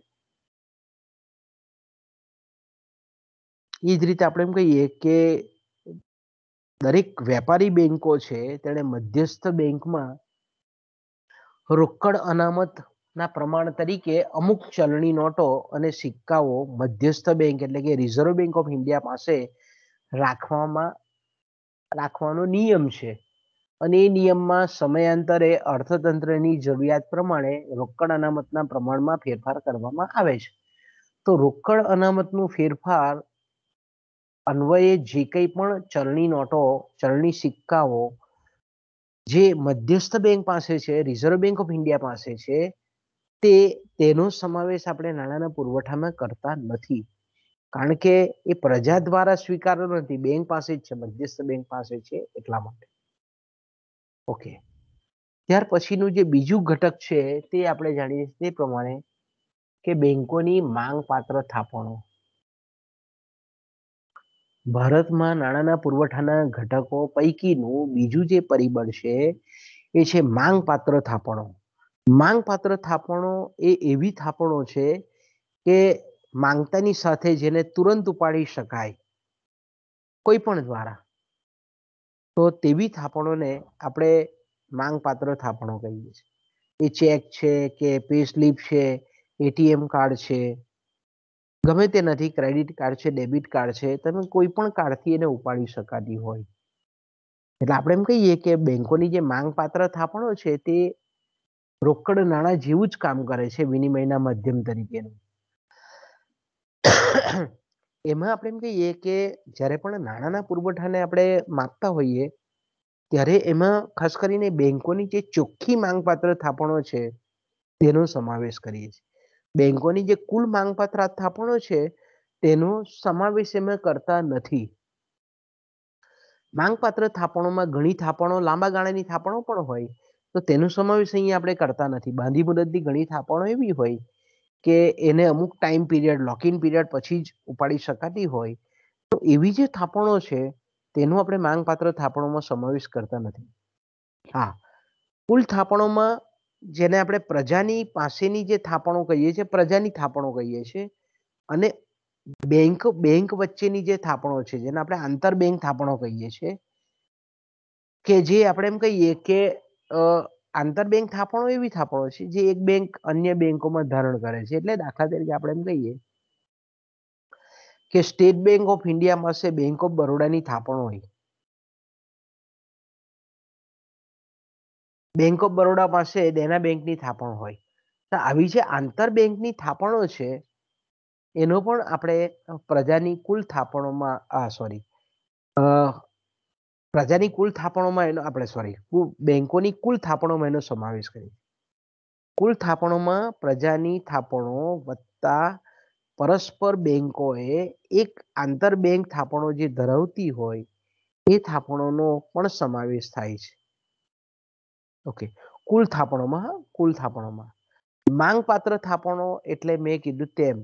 Speaker 2: એ જ રીતે આપણે એમ કહીએ કે દરેક વેપારી બેંકો છે તેણે મધ્યસ્થ બેંકમાં રોકડ અનામતના પ્રમાણ તરીકે અમુક ચલણી નોટો અને સિક્કાઓ મધ્યસ્થ બેંક એટલે કે રિઝર્વ બેંક ઓફ ઇન્ડિયા પાસે રાખવામાં રાખવાનો નિયમ છે અને એ નિયમમાં સમયાંતરે અર્થતંત્રની જરૂરિયાત પ્રમાણે રોકડ અનામતના પ્રમાણમાં ફેરફાર કરવામાં આવે છે તો રોકડ અનામતનું ફેરફાર અન્વયે જે કંઈ પણ ચલણી નોટો ચલણી સિક્કાઓ જે મધ્યસ્થ બેંક પાસે છે રિઝર્વ બેંક ઓફ ઇન્ડિયા પાસે છે તે તેનો સમાવેશ આપણે નાણાંના પુરવઠામાં કરતા નથી કારણ કે એ પ્રજા દ્વારા સ્વીકાર્યો નથી બેંક પાસે જ છે મધ્યસ્થ બેંક પાસે છે એટલા માટે ઓકે ત્યાર પછીનું જે બીજું ઘટક છે તે આપણે જાણીએ તે પ્રમાણે કે બેંકોની માંગપાત્ર થાપણો ભારતમાં નાણાંના પુરવઠાના ઘટકો પૈકીનું બીજું જે પરિબળ છે એ છે માંગપાત્ર થાપણો માંગપાત્ર થાપણો એ એવી થાપણો છે કે માંગતાની સાથે જેને તુરંત ઉપાડી શકાય કોઈ પણ દ્વારા તો તેવી થાપણોને આપણે માંગપાત્ર થાપણો કહીએ છીએ એ ચેક છે કે પે સ્લીપ છે એટીએમ કાર્ડ છે ગમે તે નથી ક્રેડિટ કાર્ડ છે ડેબિટ કાર્ડ છે તમે કોઈ પણ કાર્ડથી એને ઉપાડી શકાતી હોય એટલે આપણે એમ કહીએ કે બેંકોની જે માંગપાત્ર થાપણો છે તે રોકડ નાણાં જેવું જ કામ કરે છે વિનિમયના માધ્યમ તરીકેનું એમાં આપણે એમ કહીએ કે જ્યારે પણ નાણાંના પુરવઠાને આપણે માપતા હોઈએ ત્યારે એમાં ખાસ કરીને બેંકોની જે ચોખ્ખી માંગપાત્ર થાપણો છે તેનો સમાવેશ કરીએ છીએ બેંકોની જે કુલ માંગપાત્ર થાપણો છે તેનો સમાવેશ એમાં કરતા નથી માંગપાત્ર થાપણોમાં ઘણી થાપણો લાંબા ગાળાની થાપણો પણ હોય તો તેનો સમાવેશ અહીંયા આપણે કરતા નથી બાંધી મુદતની ઘણી થાપણો એવી હોય કે એને અમુક ટાઈમ પીરિયડ લોકિન પીરિયડ પછી જ ઉપાડી શકાતી હોય તો એવી જે થાપણો છે તેનું આપણે માંગપાત્ર થાપણોમાં સમાવેશ કરતા નથી હા કુલ થાપણોમાં જેને આપણે પ્રજાની પાસેની જે થાપણો કહીએ છીએ પ્રજાની થાપણો કહીએ છીએ અને બેંક બેંક વચ્ચેની જે થાપણો છે જેને આપણે આંતર બેંક થાપણો કહીએ છીએ કે જે આપણે એમ કહીએ કે આંતરબેંક થાપણો એવી થાપણો છે જે એક બેંક અન્ય બેંકોમાં ધારણ કરે છે એટલે દાખલા તરીકે આપણે એમ કહીએ કે સ્ટેટ બેંક ઓફ ઇન્ડિયા પાસે બેંક ઓફ બરોડાની થાપણ હોય બેંક ઓફ બરોડા પાસે દેના બેંકની થાપણ હોય તો આવી જે આંતર બેંકની થાપણો છે એનો પણ આપણે પ્રજાની કુલ થાપણોમાં આ સોરી પ્રજાની કુલ થાપણોમાં એનો આપણે સોરી બેંકોની કુલ થાપણોમાં એનો સમાવેશ કરી કુલ થાપણોમાં પ્રજાની થાપણો વત્તા પરસ્પર બેંકોએ એક આંતર બેંક થાપણો જે ધરાવતી હોય એ થાપણોનો પણ સમાવેશ થાય છે ઓકે કુલ થાપણોમાં કુલ થાપણોમાં માંગપાત્ર થાપણો એટલે મેં કીધું તેમ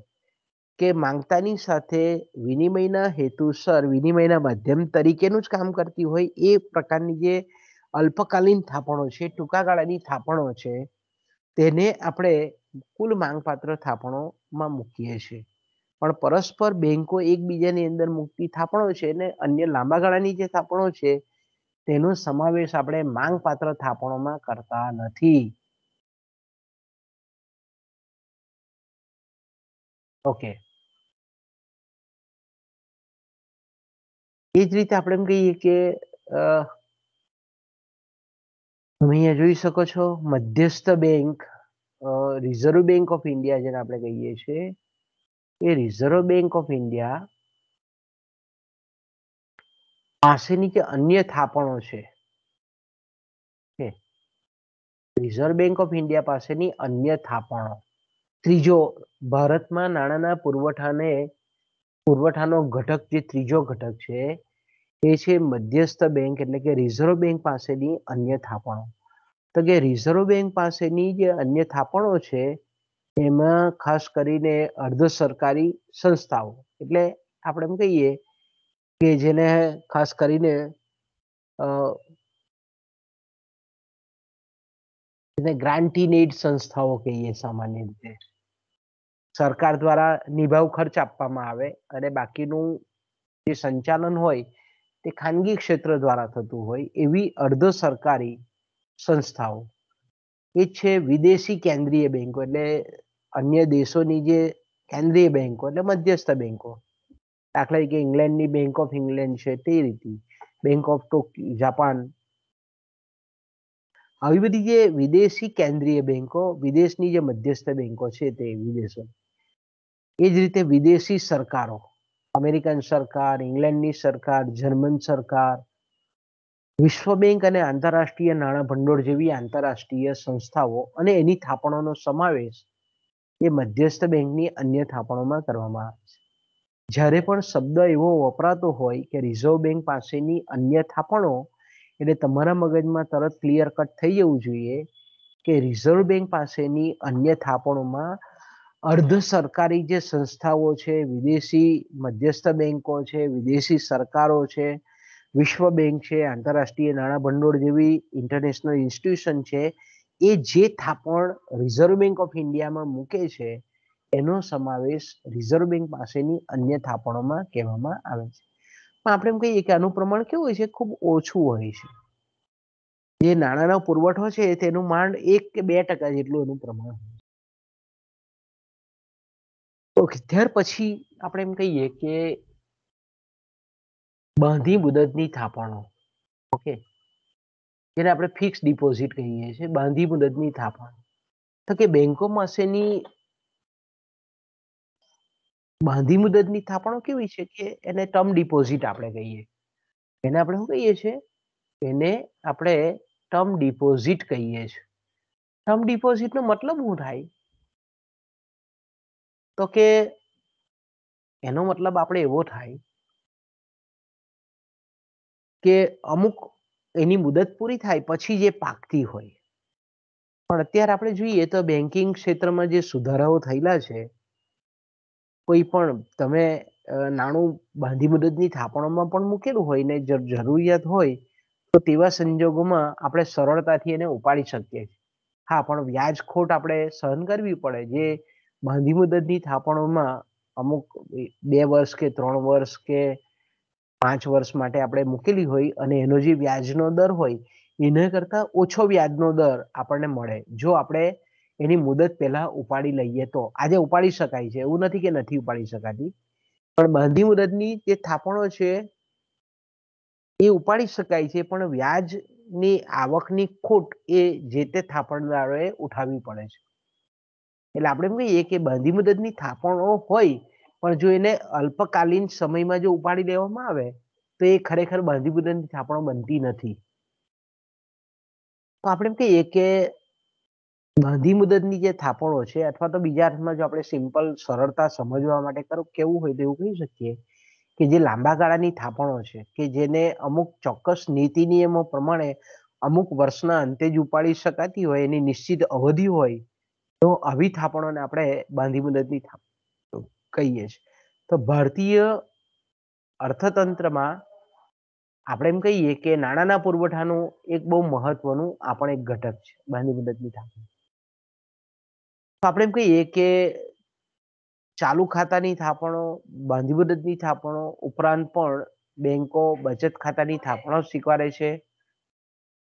Speaker 2: કે માંગતાની સાથે વિનિમયના હેતુસર વિનિમયના માધ્યમ તરીકેનું જ કામ કરતી હોય એ પ્રકારની જે અલ્પકાલીન થાપણો છે ટૂંકા ગાળાની થાપણો છે તેને આપણે કુલ માંગપાત્ર થાપણોમાં મૂકીએ છીએ પણ પરસ્પર બેંકો એકબીજાની અંદર મૂકતી થાપણો છે અને અન્ય લાંબા ગાળાની જે થાપણો છે તેનો સમાવેશ આપણે માંગપાત્ર થાપણોમાં કરતા નથી
Speaker 1: ઓકે એ જ રીતે આપણે એમ કહીએ કે
Speaker 2: તમે અહીંયા જોઈ શકો છો મધ્યસ્થ bank reserve bank of India જેને આપણે કહીએ છીએ એ રિઝર્વ બેંક ઓફ ઇન્ડિયા પાસેની જે અન્ય થાપણો છે રિઝર્વ બેંક ઓફ ઇન્ડિયા પાસેની અન્ય થાપણો ત્રીજો ભારતમાં નાણાંના પુરવઠાને પુરવઠાનો ઘટક જે ત્રીજો ઘટક છે એ છે મધ્યસ્થ બેંક એટલે કે રિઝર્વ બેંક પાસેની અન્ય થાપણો તો કે રિઝર્વ બેંક પાસેની જે અન્ય થાપણો છે એમાં ખાસ કરીને અર્ધ સરકારી સંસ્થાઓ એટલે આપણે એમ કહીએ કે જેને ખાસ કરીને ગ્રાન્ટી ગ્રાન્ટીનેડ સંસ્થાઓ કહીએ સામાન્ય રીતે સરકાર દ્વારા નિભાવ ખર્ચ આપવામાં આવે અને બાકીનું જે સંચાલન હોય તે ખાનગી ક્ષેત્ર દ્વારા થતું હોય એવી અર્ધ સરકારી સંસ્થાઓ એ છે વિદેશી કેન્દ્રીય બેન્કો એટલે અન્ય દેશોની જે કેન્દ્રીય બેન્કો એટલે મધ્યસ્થ બેન્કો દાખલા તરીકે ઇંગ્લેન્ડની બેંક ઓફ ઇંગ્લેન્ડ છે તે રીતે બેંક ઓફ ટોકિયો જાપાન આવી બધી જે વિદેશી કેન્દ્રીય બેન્કો વિદેશની જે મધ્યસ્થ બેન્કો છે તે વિદેશો એ જ રીતે વિદેશી સરકારો અમેરિકન સરકાર ઇંગ્લેન્ડની સરકાર જર્મન સરકાર વિશ્વ બેંક અને આંતરરાષ્ટ્રીય નાણાં ભંડોળ જેવી આંતરરાષ્ટ્રીય સંસ્થાઓ અને એની થાપણોનો સમાવેશ એ મધ્યસ્થ બેંકની અન્ય થાપણોમાં કરવામાં આવે છે જ્યારે પણ શબ્દ એવો વપરાતો હોય કે રિઝર્વ બેંક પાસેની અન્ય થાપણો એટલે તમારા મગજમાં તરત ક્લિયર કટ થઈ જવું જોઈએ કે રિઝર્વ બેંક પાસેની અન્ય થાપણોમાં અર્ધ સરકારી જે સંસ્થાઓ છે વિદેશી મધ્યસ્થ બેન્કો છે વિદેશી સરકારો છે વિશ્વ બેંક છે આંતરરાષ્ટ્રીય નાણાં ભંડોળ જેવી ઇન્ટરનેશનલ ઇન્સ્ટિટ્યુશન છે એ જે થાપણ રિઝર્વ બેંક ઓફ ઇન્ડિયામાં મૂકે છે એનો સમાવેશ રિઝર્વ બેંક પાસેની અન્ય થાપણોમાં કહેવામાં આવે છે પણ આપણે એમ કહીએ કે આનું પ્રમાણ કેવું હોય છે ખૂબ ઓછું હોય છે જે નાણાંનો પુરવઠો છે તેનું માંડ એક કે બે ટકા જેટલું એનું પ્રમાણ હોય છે ઓકે ત્યાર પછી આપણે એમ કહીએ કે બાંધી મુદતની થાપણો ઓકે જેને આપણે ફિક્સ ડિપોઝિટ કહીએ છીએ બાંધી મુદતની થાપણ તો કે બેંકો પાસેની બાંધી મુદતની થાપણો કેવી છે કે એને ટર્મ ડિપોઝિટ આપણે કહીએ એને આપણે શું કહીએ છીએ એને આપણે ટર્મ ડિપોઝિટ કહીએ છીએ ટર્મ ડિપોઝિટનો મતલબ શું થાય તો કે એનો મતલબ આપણે એવો થાય કે અમુક એની મુદત પૂરી થાય પછી જે પાકતી હોય પણ અત્યારે આપણે જોઈએ તો બેન્કિંગ ક્ષેત્રમાં જે સુધારાઓ થયેલા છે કોઈ પણ તમે નાણું બાંધી મુદતની થાપણોમાં પણ મૂકેલું હોય ને જરૂરિયાત હોય તો તેવા સંજોગોમાં આપણે સરળતાથી એને ઉપાડી શકીએ છીએ હા પણ વ્યાજ ખોટ આપણે સહન કરવી પડે જે બાંધી મુદતની થાપણોમાં અમુક બે વર્ષ કે ત્રણ વર્ષ કે પાંચ વર્ષ માટે આપણે મૂકેલી હોય અને એનો જે વ્યાજનો દર હોય એના કરતા ઓછો વ્યાજનો દર આપણને મળે જો આપણે એની મુદત પહેલા ઉપાડી લઈએ તો આજે ઉપાડી શકાય છે એવું નથી કે નથી ઉપાડી શકાતી પણ બાંધી મુદતની જે થાપણો છે એ ઉપાડી શકાય છે પણ વ્યાજની આવકની ખોટ એ જે તે થાપણદારોએ ઉઠાવવી પડે છે એટલે આપણે એમ કહીએ કે બાંધી મુદતની થાપણો હોય પણ જો એને અલ્પકાલીન સમયમાં જો ઉપાડી દેવામાં આવે તો એ ખરેખર બાંધી મુદતની થાપણો બનતી નથી તો આપણે એમ કહીએ કે બાંધી મુદતની જે થાપણો છે અથવા તો બીજા અર્થમાં જો આપણે સિમ્પલ સરળતા સમજવા માટે કરો કેવું હોય તો એવું કહી શકીએ કે જે લાંબા ગાળાની થાપણો છે કે જેને અમુક ચોક્કસ નીતિ નિયમો પ્રમાણે અમુક વર્ષના અંતે જ ઉપાડી શકાતી હોય એની નિશ્ચિત અવધિ હોય તો આવી થાપણોને આપણે બાંધી મુદતની થાપણ કહીએ છીએ તો ભારતીય અર્થતંત્રમાં આપણે એમ કહીએ કે નાણાંના પુરવઠાનું એક બહુ મહત્વનું આપણે એક ઘટક છે બાંધી મુદતની થાપણ આપણે એમ કહીએ કે ચાલુ ખાતાની થાપણો બાંધી મુદતની થાપણો ઉપરાંત પણ બેંકો બચત ખાતાની થાપણો સ્વીકારે છે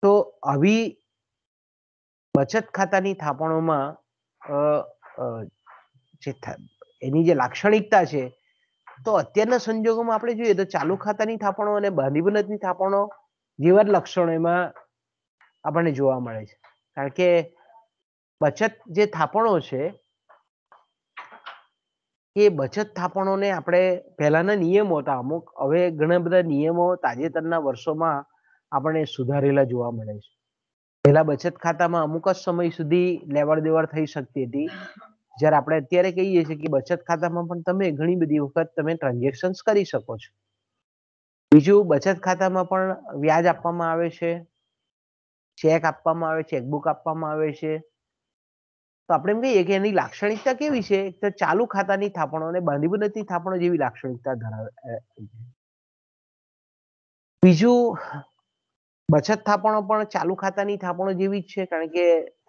Speaker 2: તો આવી બચત ખાતાની થાપણોમાં જે એની જે લાક્ષણિકતા છે તો અત્યારના સંજોગોમાં આપણે જોઈએ તો ચાલુ ખાતાની થાપણો અને બાંધીબનતની થાપણો જેવા જ લક્ષણો એમાં આપણને જોવા મળે છે કારણ કે બચત જે થાપણો છે એ બચત થાપણોને આપણે પહેલાના નિયમો હતા અમુક હવે ઘણા બધા નિયમો તાજેતરના વર્ષોમાં આપણને સુધારેલા જોવા મળે છે પહેલા બચત ખાતામાં અમુક જ સમય સુધી લેવડ દેવડ થઈ શકતી હતી જ્યારે આપણે અત્યારે કહીએ છીએ કે બચત ખાતામાં પણ તમે ઘણી બધી વખત તમે ટ્રાન્ઝેક્શન્સ કરી શકો છો બીજું બચત ખાતામાં પણ વ્યાજ આપવામાં આવે છે ચેક આપવામાં આવે છે ચેકબુક આપવામાં આવે છે તો આપણે એમ કહીએ કે એની લાક્ષણિકતા કેવી છે તો ચાલુ ખાતાની થાપણો અને બાંધીબનતની થાપણો જેવી લાક્ષણિકતા ધરાવે બીજું બચત થાપણો પણ ચાલુ ખાતાની થાપણો જેવી જ છે કારણ કે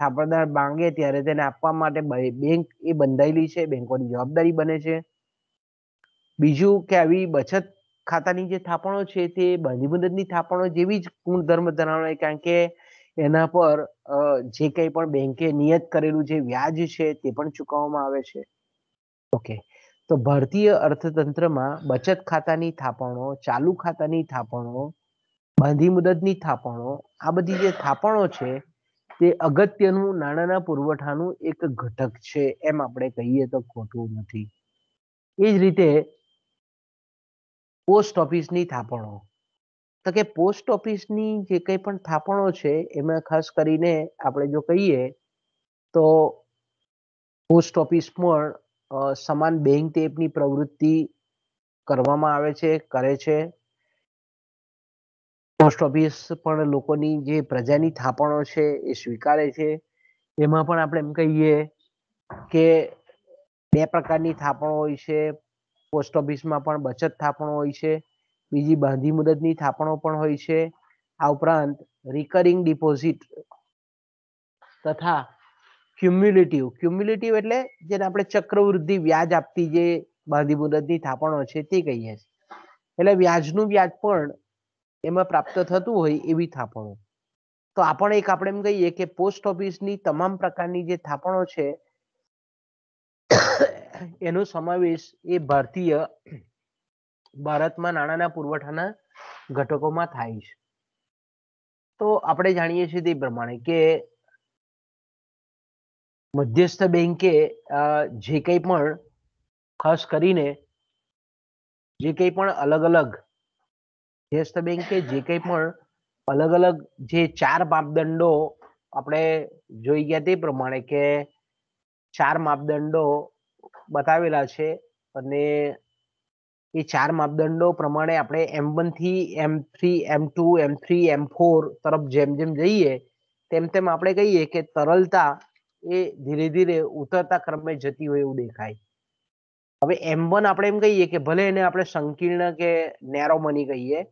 Speaker 2: થાપણદાર માંગે ત્યારે તેને આપવા માટે બેંક એ બંધાયેલી છે બેંકોની જવાબદારી બને છે બીજું કે આવી બચત ખાતાની જે થાપણો છે તે બંધી મુદતની થાપણો જેવી જ ગુણધર્મ ધરાવે કારણ કે એના પર જે કંઈ પણ બેંકે નિયત કરેલું જે વ્યાજ છે તે પણ ચૂકવવામાં આવે છે ઓકે તો ભારતીય અર્થતંત્રમાં બચત ખાતાની થાપણો ચાલુ ખાતાની થાપણો બાંધી મુદતની થાપણો આ બધી જે થાપણો છે તે અગત્યનું નાણાંના પુરવઠાનું એક ઘટક છે એમ આપણે કહીએ તો ખોટું નથી એ જ રીતે પોસ્ટ ઓફિસની થાપણો તો કે પોસ્ટ ઓફિસની જે કંઈ પણ થાપણો છે એમાં ખાસ કરીને આપણે જો કહીએ તો પોસ્ટ ઓફિસ પણ સમાન બેંક ટેપની પ્રવૃત્તિ કરવામાં આવે છે કરે છે પોસ્ટ ઓફિસ પણ લોકોની જે પ્રજાની થાપણો છે એ સ્વીકારે છે એમાં પણ આપણે એમ કહીએ કે બે પ્રકારની થાપણો હોય છે પોસ્ટ ઓફિસમાં પણ બચત થાપણો હોય છે બીજી બાંધી મુદતની થાપણો પણ હોય છે આ ઉપરાંત રિકરિંગ ડિપોઝિટ તથા ક્યુમ્યુલેટિવ ક્યુમ્યુલેટિવ એટલે જેને આપણે ચક્રવૃદ્ધિ વ્યાજ આપતી જે બાંધી મુદતની થાપણો છે તે કહીએ છીએ એટલે વ્યાજનું વ્યાજ પણ એમાં પ્રાપ્ત થતું હોય એવી થાપણો તો આપણે એક આપણે એમ કહીએ કે પોસ્ટ ઓફિસની તમામ પ્રકારની જે થાપણો છે એનો સમાવેશ એ ભારતીય ભારતમાં નાણાના પુરવઠાના ઘટકોમાં થાય છે તો આપણે જાણીએ છીએ તે પ્રમાણે કે મધ્યસ્થ બેંકે જે કંઈ પણ ખાસ કરીને જે કંઈ પણ અલગ અલગ યસ બેંકે જે કંઈ પણ અલગ અલગ જે ચાર માપદંડો આપણે જોઈ ગયા તે પ્રમાણે કે ચાર માપદંડો બતાવેલા છે અને એ ચાર માપદંડો પ્રમાણે આપણે એમ વનથી M three M two M three M four તરફ જેમ જેમ જઈએ તેમ તેમ આપણે કહીએ કે તરલતા એ ધીરે ધીરે ઉતરતા ક્રમે જતી હોય એવું દેખાય હવે એમ વન આપણે એમ કહીએ કે ભલે એને આપણે સંકીર્ણ કે નેરો મની કહીએ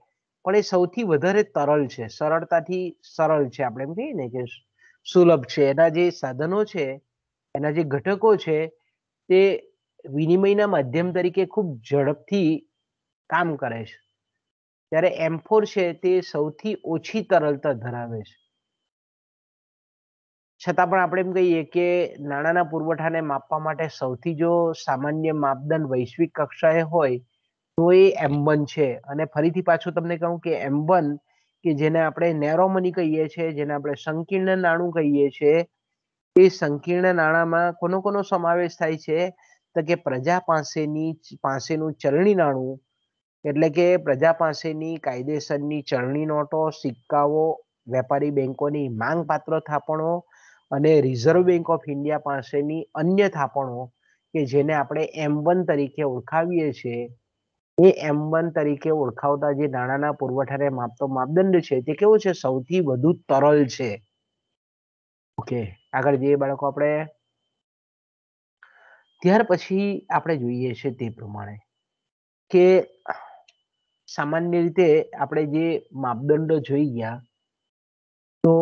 Speaker 2: પણ એ સૌથી વધારે તરલ છે સરળતાથી સરળ છે આપણે એમ કહીએ ને કે સુલભ છે એના જે સાધનો છે એના જે ઘટકો છે તે વિનિમયના માધ્યમ તરીકે ખૂબ ઝડપથી કામ કરે છે ત્યારે એમ ફોર છે તે સૌથી ઓછી તરલતા ધરાવે છે છતાં પણ આપણે એમ કહીએ કે નાણાંના પુરવઠાને માપવા માટે સૌથી જો સામાન્ય માપદંડ વૈશ્વિક કક્ષાએ હોય તો એ એમ વન છે અને ફરીથી પાછું તમને કહું કે એમ વન કે જેને આપણે નેરોમની કહીએ છીએ જેને આપણે સંકીર્ણ નાણું કહીએ છીએ એ સંકીર્ણ નાણામાં કોનો કોનો સમાવેશ થાય છે તો કે પ્રજા પાસેની પાસેનું ચરણી નાણું એટલે કે પ્રજા પાસેની કાયદેસરની ચરણી નોટો સિક્કાઓ વેપારી બેંકોની માંગપાત્ર થાપણો અને રિઝર્વ બેંક ઓફ ઇન્ડિયા પાસેની અન્ય થાપણો કે જેને આપણે એમ વન તરીકે ઓળખાવીએ છીએ એ એમ વન તરીકે ઓળખાવતા જે નાણાંના પુરવઠાને માપતો માપદંડ છે તે કેવો છે સૌથી વધુ તરલ છે ઓકે આગળ જઈએ બાળકો આપણે ત્યાર પછી આપણે જોઈએ છે તે પ્રમાણે કે સામાન્ય રીતે આપણે જે માપદંડ જોઈ ગયા તો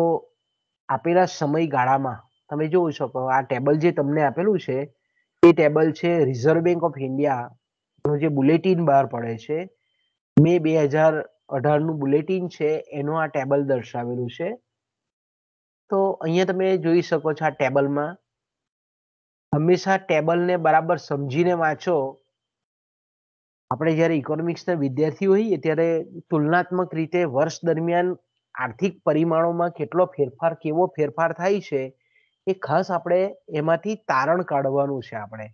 Speaker 2: આપેલા સમયગાળામાં તમે જોઈ શકો આ ટેબલ જે તમને આપેલું છે એ ટેબલ છે રિઝર્વ બેંક ઓફ ઇન્ડિયા જે બુલેટિન બહાર પડે છે મે બે હજાર અઢારનું બુલેટિન છે એનું આ ટેબલ દર્શાવેલું છે તો અહીંયા તમે જોઈ શકો છો આ ટેબલમાં હંમેશા ટેબલને બરાબર સમજીને વાંચો આપણે જ્યારે ઇકોનોમિક્સના વિદ્યાર્થી હોઈએ ત્યારે તુલનાત્મક રીતે વર્ષ દરમિયાન આર્થિક પરિમાણોમાં કેટલો ફેરફાર કેવો ફેરફાર થાય છે એ ખાસ આપણે એમાંથી તારણ કાઢવાનું છે આપણે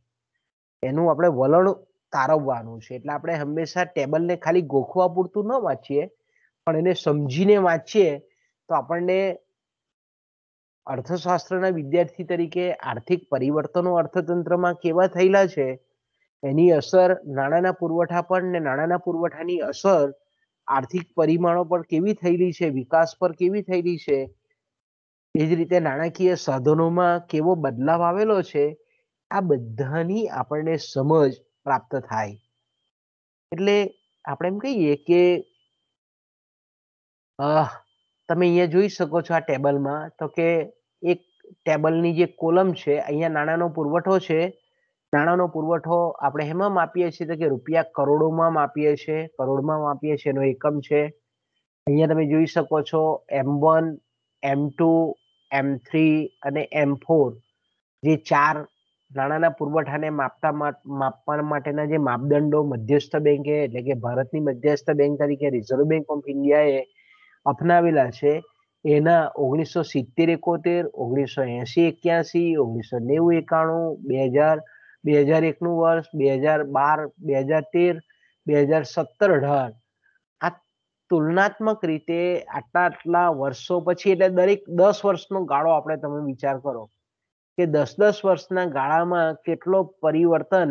Speaker 2: એનું આપણે વલણ તારવવાનું છે એટલે આપણે હંમેશા ટેબલને ખાલી ગોખવા પૂરતું ન વાંચીએ પણ એને સમજીને વાંચીએ તો આપણને અર્થશાસ્ત્રના વિદ્યાર્થી તરીકે આર્થિક પરિવર્તનો અર્થતંત્રમાં કેવા થયેલા છે એની અસર નાણાંના પુરવઠા પર ને નાણાંના પુરવઠાની અસર આર્થિક પરિમાણો પર કેવી થયેલી છે વિકાસ પર કેવી થયેલી છે એ જ રીતે નાણાકીય સાધનોમાં કેવો બદલાવ આવેલો છે આ બધાની આપણને સમજ પ્રાપ્ત થાય એટલે આપણે એમ કહીએ કે તમે અહીંયા જોઈ શકો છો આ ટેબલમાં તો કે એક ટેબલની જે કોલમ છે અહીંયા નાણાંનો પુરવઠો છે નાણાંનો પુરવઠો આપણે એમાં માપીએ છીએ તો કે રૂપિયા કરોડોમાં માપીએ છીએ કરોડમાં માપીએ છીએ એનો એકમ છે અહીંયા તમે જોઈ શકો છો M one M two M three અને એમ ફોર જે ચાર નાણાંના પુરવઠાને માપતા માપવા માટેના જે માપદંડો મધ્યસ્થ બેંકે એટલે કે ભારતની મધ્યસ્થ બેંક તરીકે રિઝર્વ બેંક ઓફ ઇન્ડિયાએ અપનાવેલા છે એના ઓગણીસો સિત્તેર એકોતેર ઓગણીસો એસી એક્યાસી ઓગણીસો નેવું એકાણું બે હજાર બે હજાર એકનું વર્ષ બે હજાર બાર બે હજાર તેર બે હજાર સત્તર અઢાર આ તુલનાત્મક રીતે આટલા આટલા વર્ષો પછી એટલે દરેક દસ વર્ષનો ગાળો આપણે તમે વિચાર કરો કે દસ દસ વર્ષના ગાળામાં કેટલો પરિવર્તન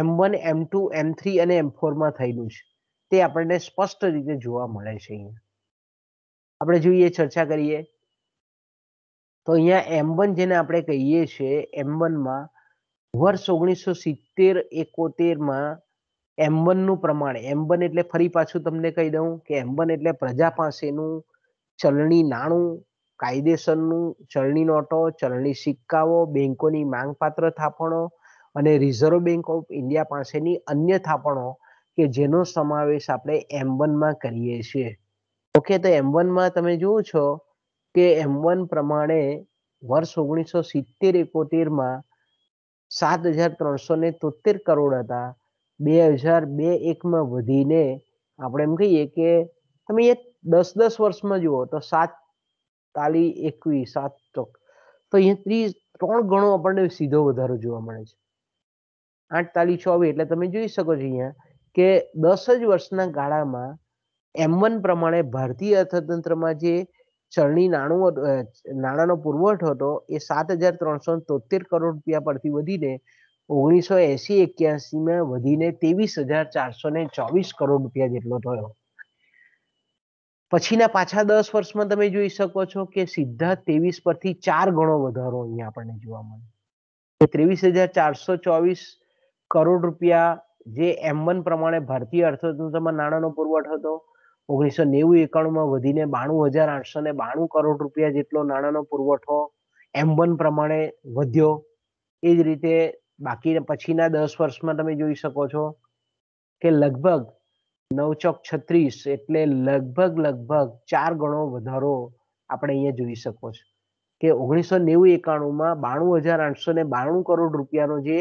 Speaker 2: M one M two M three અને એમ ફોરમાં થયેલું છે તે આપણને સ્પષ્ટ રીતે જોવા મળે છે અહીંયા આપણે જોઈએ ચર્ચા કરીએ તો અહીંયા એમ વન જેને આપણે કહીએ છીએ એમ વનમાં વર્ષ ઓગણીસો સિત્તેર એકોતેરમાં એમ વનનું પ્રમાણ એમ વન એટલે ફરી પાછું તમને કહી દઉં કે એમ વન એટલે પ્રજા પાસેનું ચલણી નાણું કાયદેસરનું ચલણી નોટો ચલણી સિક્કાઓ બેંકોની માંગપાત્ર થાપણો અને રિઝર્વ બેન્ક ઓફ ઇન્ડિયા પાસેની અન્ય થાપણો કે જેનો સમાવેશ આપણે એમ વનમાં કરીએ છીએ ઓકે તો એમ વનમાં તમે જુઓ છો કે એમ વન પ્રમાણે વર્ષ ઓગણીસો સિત્તેર એકોતેરમાં સાત હજાર ત્રણસો ને તોતેર કરોડ હતા બે હજાર બે એકમાં વધીને આપણે એમ કહીએ કે તમે એ દસ દસ વર્ષમાં જુઓ તો સાત તાલી એકવીસ સાત ચોક તો અહીંયા ત્રીસ ત્રણ ગણો આપણને સીધો વધારો જોવા મળે છે આઠ તાલી ચોવીસ એટલે તમે જોઈ શકો છો અહીંયા કે દસ જ વર્ષના ગાળામાં એમ વન પ્રમાણે ભારતીય અર્થતંત્રમાં જે ચરણી નાણું નાણાંનો પુરવઠો હતો એ સાત હજાર ત્રણસો તોતેર કરોડ રૂપિયા પરથી વધીને ઓગણીસો એસી એક્યાસીમાં વધીને ત્રેવીસ હજાર ચારસો ને ચોવીસ કરોડ રૂપિયા જેટલો થયો પછીના પાછા દસ વર્ષમાં તમે જોઈ શકો છો કે સીધા ત્રેવીસ પરથી ચાર ગણો વધારો અહીંયા આપણને જોવા મળે ત્રેવીસ હજાર ચારસો ચોવીસ કરોડ રૂપિયા જે એમ વન પ્રમાણે ભારતીય અર્થતંત્રમાં નાણાંનો પુરવઠો હતો ઓગણીસો નેવું એકાણુંમાં વધીને બાણું હજાર આઠસો ને બાણું કરોડ રૂપિયા જેટલો નાણાંનો પુરવઠો એમ વન પ્રમાણે વધ્યો એ જ રીતે બાકી પછીના દસ વર્ષમાં તમે જોઈ શકો છો કે લગભગ નવ ચોક છત્રીસ એટલે લગભગ લગભગ ચાર ગણો વધારો આપણે અહીંયા જોઈ શકો છો કે ઓગણીસો નેવું એકાણુંમાં બાણું હજાર આઠસો ને બાણું કરોડ રૂપિયાનો જે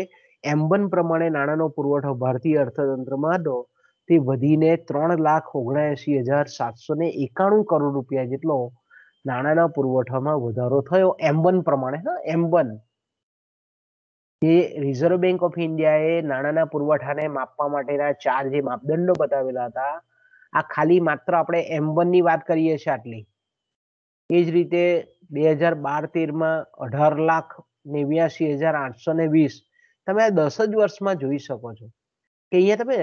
Speaker 2: એમ્બન પ્રમાણે નાણાંનો પુરવઠો ભારતીય અર્થતંત્રમાં હતો તે વધીને ત્રણ લાખ ઓગણએસી હજાર સાતસો ને એકાણું કરોડ રૂપિયા જેટલો નાણાંના પુરવઠામાં વધારો થયો એમ્બન પ્રમાણે હા એમ્બન કે રિઝર્વ બેંક ઓફ ઇન્ડિયાએ નાણાંના પુરવઠાને માપવા માટેના ચાર જે માપદંડો બતાવેલા હતા આ ખાલી માત્ર આપણે એમ ની વાત કરીએ છીએ આટલી એ જ રીતે બે હજાર બાર તેરમાં અઢાર લાખ નેવ્યાસી હજાર આઠસો ને વીસ તમે આ દસ જ વર્ષમાં જોઈ શકો છો કે અહીંયા તમે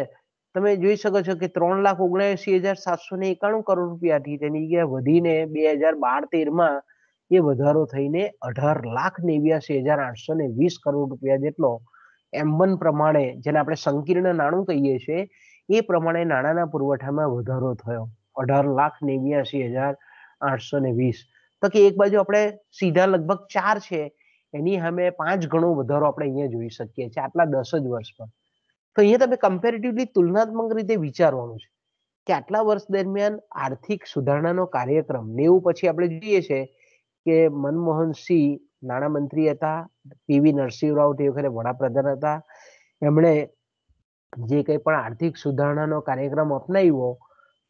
Speaker 2: તમે જોઈ શકો છો કે ત્રણ લાખ ઓગણસી હજાર સાતસો ને એકાણું કરોડ રૂપિયાથી તેની જગ્યાએ વધીને બે હજાર બાર તેરમાં એ વધારો થઈને અઢાર લાખ નેવ્યાસી હજાર આઠસો ને વીસ કરોડ રૂપિયા જેટલો એમ વન પ્રમાણે જેને આપણે સંકીર્ણ નાણું કહીએ છીએ એ પ્રમાણે નાણાંના પુરવઠામાં વધારો થયો અઢાર લાખ નેવ્યાસી હજાર આઠસો ને વીસ તો કે એક બાજુ આપણે સીધા લગભગ ચાર છે એની સામે પાંચ ગણો વધારો આપણે અહીંયા જોઈ શકીએ છીએ આટલા દસ જ વર્ષમાં તો અહીંયા તમે કમ્પેરેટિવલી તુલનાત્મક રીતે વિચારવાનું છે કે આટલા વર્ષ દરમિયાન આર્થિક સુધારણાનો કાર્યક્રમ નેવું પછી આપણે જોઈએ છીએ કે મનમોહન સિંહ નાણામંત્રી હતા પીવી નરસિંહરાવ તે વખતે વડાપ્રધાન હતા એમણે જે કંઈ પણ આર્થિક સુધારણાનો કાર્યક્રમ અપનાવ્યો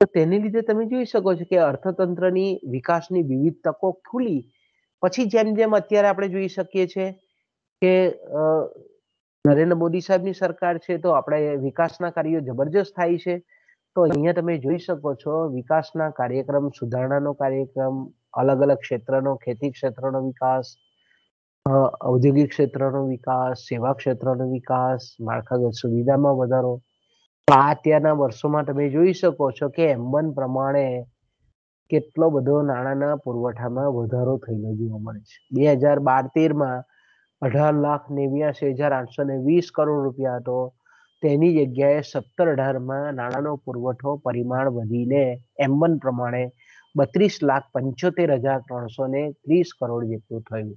Speaker 2: તો તેને લીધે તમે જોઈ શકો છો કે અર્થતંત્રની વિકાસની વિવિધ તકો ખુલી પછી જેમ જેમ અત્યારે આપણે જોઈ શકીએ છીએ કે નરેન્દ્ર મોદી સાહેબની સરકાર છે તો આપણે વિકાસના કાર્યો જબરજસ્ત થાય છે તો અહીંયા તમે જોઈ શકો છો વિકાસના કાર્યક્રમ સુધારણાનો કાર્યક્રમ અલગ અલગ ક્ષેત્રનો ખેતી ક્ષેત્રનો વિકાસ ઔદ્યોગિક ક્ષેત્રનો વિકાસ સેવા ક્ષેત્રનો વિકાસ માળખાગત સુવિધામાં વધારો આ અત્યારના વર્ષોમાં તમે જોઈ શકો છો કે એમબન પ્રમાણે કેટલો બધો નાણાંના પુરવઠામાં વધારો થયેલો જોવા મળે છે બે હજાર બાર તેરમાં અઢાર લાખ નેવ્યાસી હજાર આઠસો ને વીસ કરોડ રૂપિયા હતો તેની જગ્યાએ સત્તર અઢારમાં નાણાંનો પુરવઠો પરિમાણ વધીને એમ વન પ્રમાણે બત્રીસ લાખ પંચોતેર હજાર ત્રણસો ને ત્રીસ કરોડ જેટલું થયું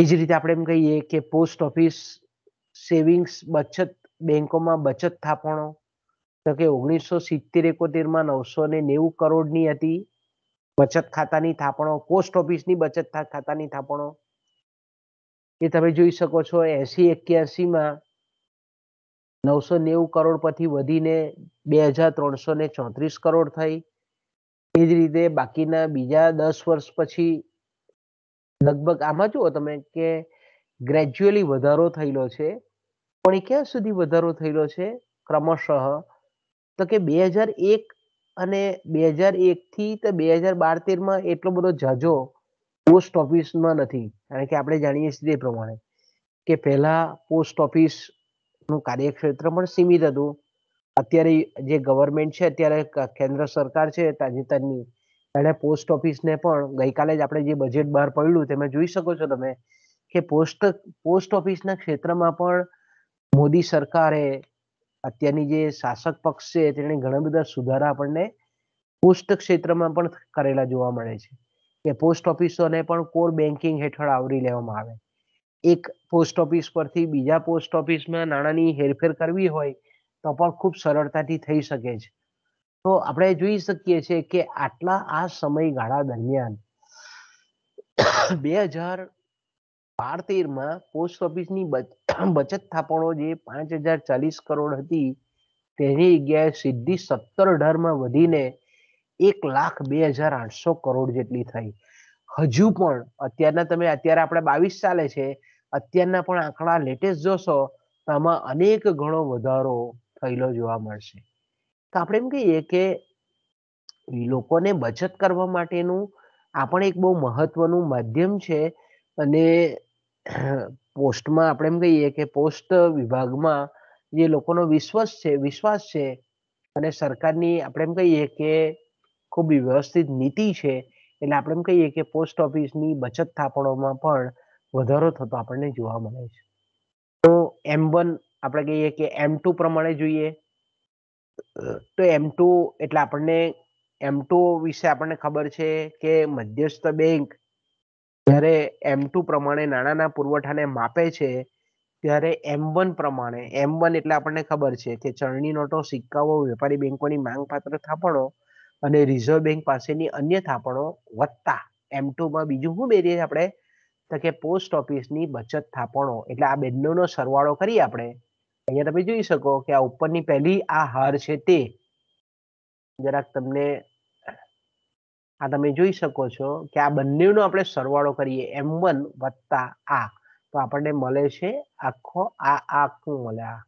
Speaker 2: એ જ રીતે આપણે એમ કહીએ કે પોસ્ટ ઓફિસ સેવિંગ્સ બચત બેંકોમાં બચત થાપણો તો કે ઓગણીસો સિત્તેર એકોતેરમાં નવસો ને નેવું કરોડની હતી બચત ખાતાની થાપણો પોસ્ટ ઓફિસની બચત ખાતાની થાપણો એ તમે જોઈ શકો છો એસી એક્યાસીમાં નવસો નેવું કરોડ પરથી વધીને બે હજાર ત્રણસો ને ચોત્રીસ કરોડ થઈ એ જ રીતે બાકીના બીજા દસ વર્ષ પછી લગભગ આમાં જુઓ તમે કે ગ્રેજ્યુઅલી વધારો થયેલો છે પણ એ ક્યાં સુધી વધારો થયેલો છે ક્રમશઃ તો કે બે હજાર એક અને બે હજાર થી તો બે હજાર બાર તેર માં એટલો બધો જાજો પોસ્ટ ઓફિસમાં નથી કારણ કે આપણે જાણીએ છીએ એ પ્રમાણે કે પહેલા પોસ્ટ ઓફિસ નું કાર્યક્ષેત્ર પણ સીમિત હતું અત્યારે જે ગવર્મેન્ટ છે અત્યારે કેન્દ્ર સરકાર છે તાજેતરની એણે પોસ્ટ ઓફિસને પણ ગઈકાલે જ આપણે જે બજેટ બહાર પડ્યું તેમાં જોઈ શકો છો તમે કે પોસ્ટ પોસ્ટ ઓફિસના ક્ષેત્રમાં પણ મોદી સરકારે અત્યારની જે શાસક પક્ષ છે તેણે ઘણા બધા સુધારા આપણને પોસ્ટ ક્ષેત્રમાં પણ કરેલા જોવા મળે છે કે પોસ્ટ ઓફિસોને પણ કોર બેન્કિંગ હેઠળ આવરી લેવામાં આવે એક પોસ્ટ ઓફિસ પરથી બીજા પોસ્ટ ઓફિસમાં નાણાંની હેરફેર કરવી હોય તો પણ ખૂબ સરળતાથી થઈ શકે છે તો આપણે જોઈ શકીએ છીએ કે આટલા આ સમયગાળા દરમિયાન બે હજાર બાર તેરમાં પોસ્ટ ઓફિસની બચત થાપણો જે પાંચ હજાર ચાલીસ કરોડ હતી તેની જગ્યાએ સીધી સત્તર અઢારમાં વધીને એક લાખ બે હજાર આઠસો કરોડ જેટલી થઈ હજુ પણ અત્યારના તમે અત્યારે આપણે બાવીસ ચાલે છે અત્યારના પણ આંકડા લેટેસ્ટ જોશો તો આમાં અનેક ગણો વધારો થયેલો જોવા મળશે તો આપણે એમ કહીએ કે લોકોને બચત કરવા માટેનું આ પણ એક બહુ મહત્વનું માધ્યમ છે અને પોસ્ટમાં આપણે એમ કહીએ કે પોસ્ટ વિભાગમાં જે લોકોનો વિશ્વાસ છે વિશ્વાસ છે અને સરકારની આપણે એમ કહીએ કે ખૂબ વ્યવસ્થિત નીતિ છે એટલે આપણે એમ કહીએ કે પોસ્ટ ઓફિસની બચત થાપણોમાં પણ વધારો થતો આપણને જોવા મળે છે તો એમ વન આપણે કહીએ કે એમ ટુ પ્રમાણે જોઈએ તો એમ ટુ એટલે આપણને એમ ટુ વિશે આપણને ખબર છે કે મધ્યસ્થ બેંક જ્યારે એમ ટુ પ્રમાણે નાણાંના પુરવઠાને માપે છે ત્યારે એમ વન પ્રમાણે એમ વન એટલે આપણને ખબર છે કે ચરણી નોટો સિક્કાઓ વેપારી બેંકોની માંગપાત્ર થાપણો અને રિઝર્વ બેંક પાસેની અન્ય થાપણો વત્તા એમ ટુમાં બીજું શું બેરીએ આપણે તો કે પોસ્ટ ઓફિસની બચત થાપણો એટલે આ બંનેનો સરવાળો કરીએ આપણે અહીંયા તમે જોઈ શકો કે આ ઉપરની પહેલી આ હાર છે તે જરાક તમને આ તમે જોઈ શકો છો કે આ બંનેનો આપણે સરવાળો કરીએ એમ વન વત્તા આ તો આપણને મળે છે આખો આ આખું મળે આ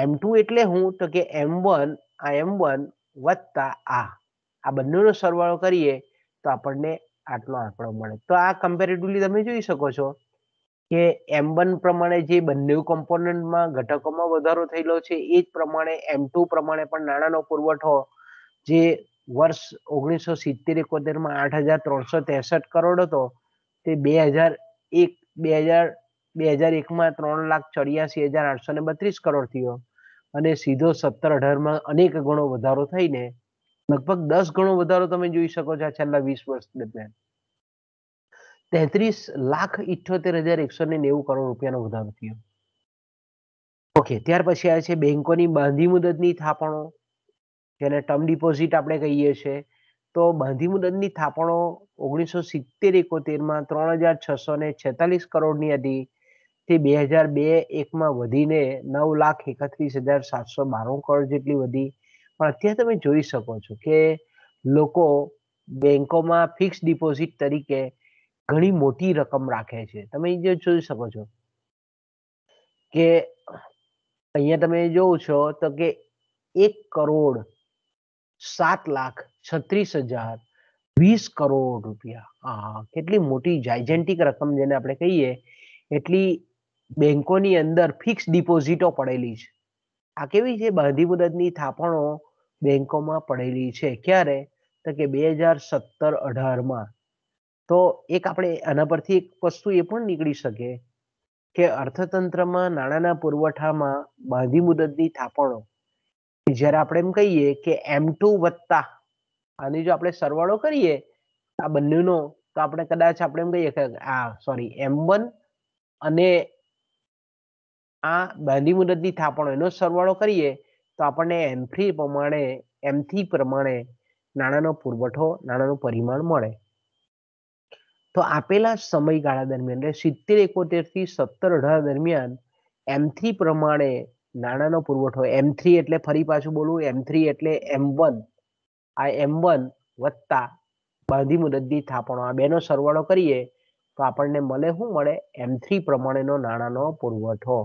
Speaker 2: એમ ટુ એટલે હું તો કે એમ વન આ એમ વન વત્તા આ આ બંનેનો સરવાળો કરીએ તો આપણને આટલો આંકડો મળે તો આ કમ્પેરેટિવલી તમે જોઈ શકો છો કે એમ વન પ્રમાણે જે બંને કોમ્પોનન્ટમાં ઘટકોમાં વધારો થયેલો છે એ જ પ્રમાણે એમ ટુ પ્રમાણે પણ નાણાંનો પુરવઠો જે વર્ષ ઓગણીસો સિત્તેર એકોતેરમાં આઠ હજાર ત્રણસો ત્રેસઠ કરોડ હતો તે બે હજાર એક બે હજાર બે હજાર એકમાં ત્રણ લાખ ચોર્યાસી હજાર આઠસો ને બત્રીસ કરોડ થયો અને સીધો સત્તર અઢારમાં અનેક ગણો વધારો થઈને લગભગ દસ ગણો વધારો તમે જોઈ શકો છો છેલ્લા વીસ વર્ષ દરમિયાન તેત્રીસ લાખ ઇઠ્યોતેર હજાર એકસો ને નેવું કરોડ રૂપિયાનો વધારો થયો ઓકે ત્યાર પછી આવે છે બેંકોની બાંધી મુદતની થાપણો જેને ટર્મ ડિપોઝિટ આપણે કહીએ છીએ તો બાંધી મુદતની થાપણો ઓગણીસો સિત્તેર એકોતેરમાં ત્રણ હજાર છસો ને છેતાલીસ કરોડની હતી તે બે હજાર બે એકમાં વધીને નવ લાખ એકત્રીસ હજાર સાતસો બારો કરોડ જેટલી વધી પણ અત્યારે તમે જોઈ શકો છો કે લોકો બેંકોમાં ફિક્સ ડિપોઝિટ તરીકે ઘણી મોટી રકમ રાખે છે તમે જે જોઈ શકો છો કે અહીંયા તમે જોવો છો તો કે એક કરોડ સાત લાખ છત્રીસ હજાર વીસ કરોડ રૂપિયા હા કેટલી મોટી જાયજેન્ટિક રકમ જેને આપણે કહીએ એટલી બેંકોની અંદર ફિક્સ ડિપોઝિટો પડેલી છે આ કેવી છે બાંધી મુદતની થાપણો બેંકોમાં પડેલી છે ક્યારે તો કે બે હજાર સત્તર અઢારમાં તો એક આપણે આના પરથી એક વસ્તુ એ પણ નીકળી શકે કે અર્થતંત્રમાં નાણાંના પુરવઠામાં બાંધી મુદતની થાપણો જ્યારે આપણે એમ કહીએ કે એમ ટુ વત્તા આની જો આપણે સરવાળો કરીએ આ બંનેનો તો આપણે કદાચ આપણે એમ કહીએ કે આ સોરી એમ વન અને આ બાંધી મુદતની થાપણો એનો સરવાળો કરીએ તો આપણને એમ થ્રી પ્રમાણે એમથી પ્રમાણે નાણાંનો પુરવઠો નાણાંનું પરિમાણ મળે તો આપેલા સમયગાળા દરમિયાન એટલે સિત્તેર એકોતેર થી સત્તર અઢાર દરમિયાન એમથી પ્રમાણે નાણાંનો પુરવઠો એમ થ્રી એટલે ફરી પાછું બોલવું એમ થ્રી એટલે એમ વન આ એમ વન વત્તા બાંધી મુદતની થાપણો આ બેનો સરવાળો કરીએ તો આપણને મળે શું મળે એમ થ્રી પ્રમાણેનો નાણાંનો પુરવઠો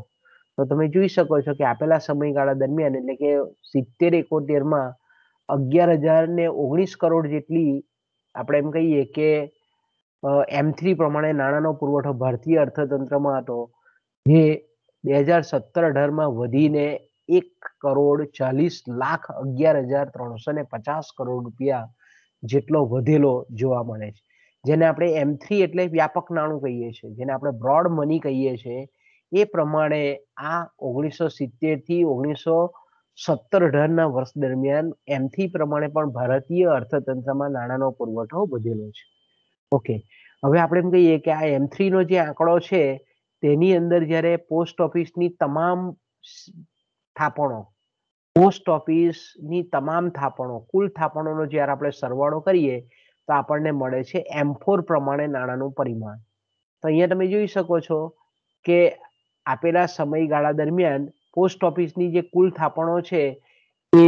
Speaker 2: તો તમે જોઈ શકો છો કે આપેલા સમયગાળા દરમિયાન એટલે કે સિત્તેર એકોતેરમાં અગિયાર હજાર ને ઓગણીસ કરોડ જેટલી આપણે એમ કહીએ કે એમ થ્રી પ્રમાણે નાણાંનો પુરવઠો ભારતીય અર્થતંત્રમાં હતો જે બે હજાર સત્તર અઢારમાં વધીને એક કરોડ ચાલીસ લાખ અગિયાર હજાર ત્રણસો ને પચાસ કરોડ રૂપિયા જેટલો વધેલો જોવા મળે છે જેને આપણે એમ થ્રી એટલે વ્યાપક નાણું કહીએ છીએ જેને આપણે બ્રોડ મની કહીએ છીએ એ પ્રમાણે આ ઓગણીસો સિત્તેર થી ઓગણીસો સત્તર અઢારના વર્ષ દરમિયાન એમથી પ્રમાણે પણ ભારતીય અર્થતંત્રમાં નાણાંનો પુરવઠો વધેલો છે ઓકે હવે આપણે એમ કહીએ કે આ એમ થ્રીનો જે આંકડો છે તેની અંદર જ્યારે પોસ્ટ ઓફિસની તમામ થાપણો પોસ્ટ ઓફિસની તમામ થાપણો કુલ થાપણોનો જ્યારે આપણે સરવાળો કરીએ તો આપણને મળે છે એમ ફોર પ્રમાણે નાણાંનું પરિમાણ તો અહીંયા તમે જોઈ શકો છો કે આપેલા સમયગાળા દરમિયાન પોસ્ટ ઓફિસની જે કુલ થાપણો છે એ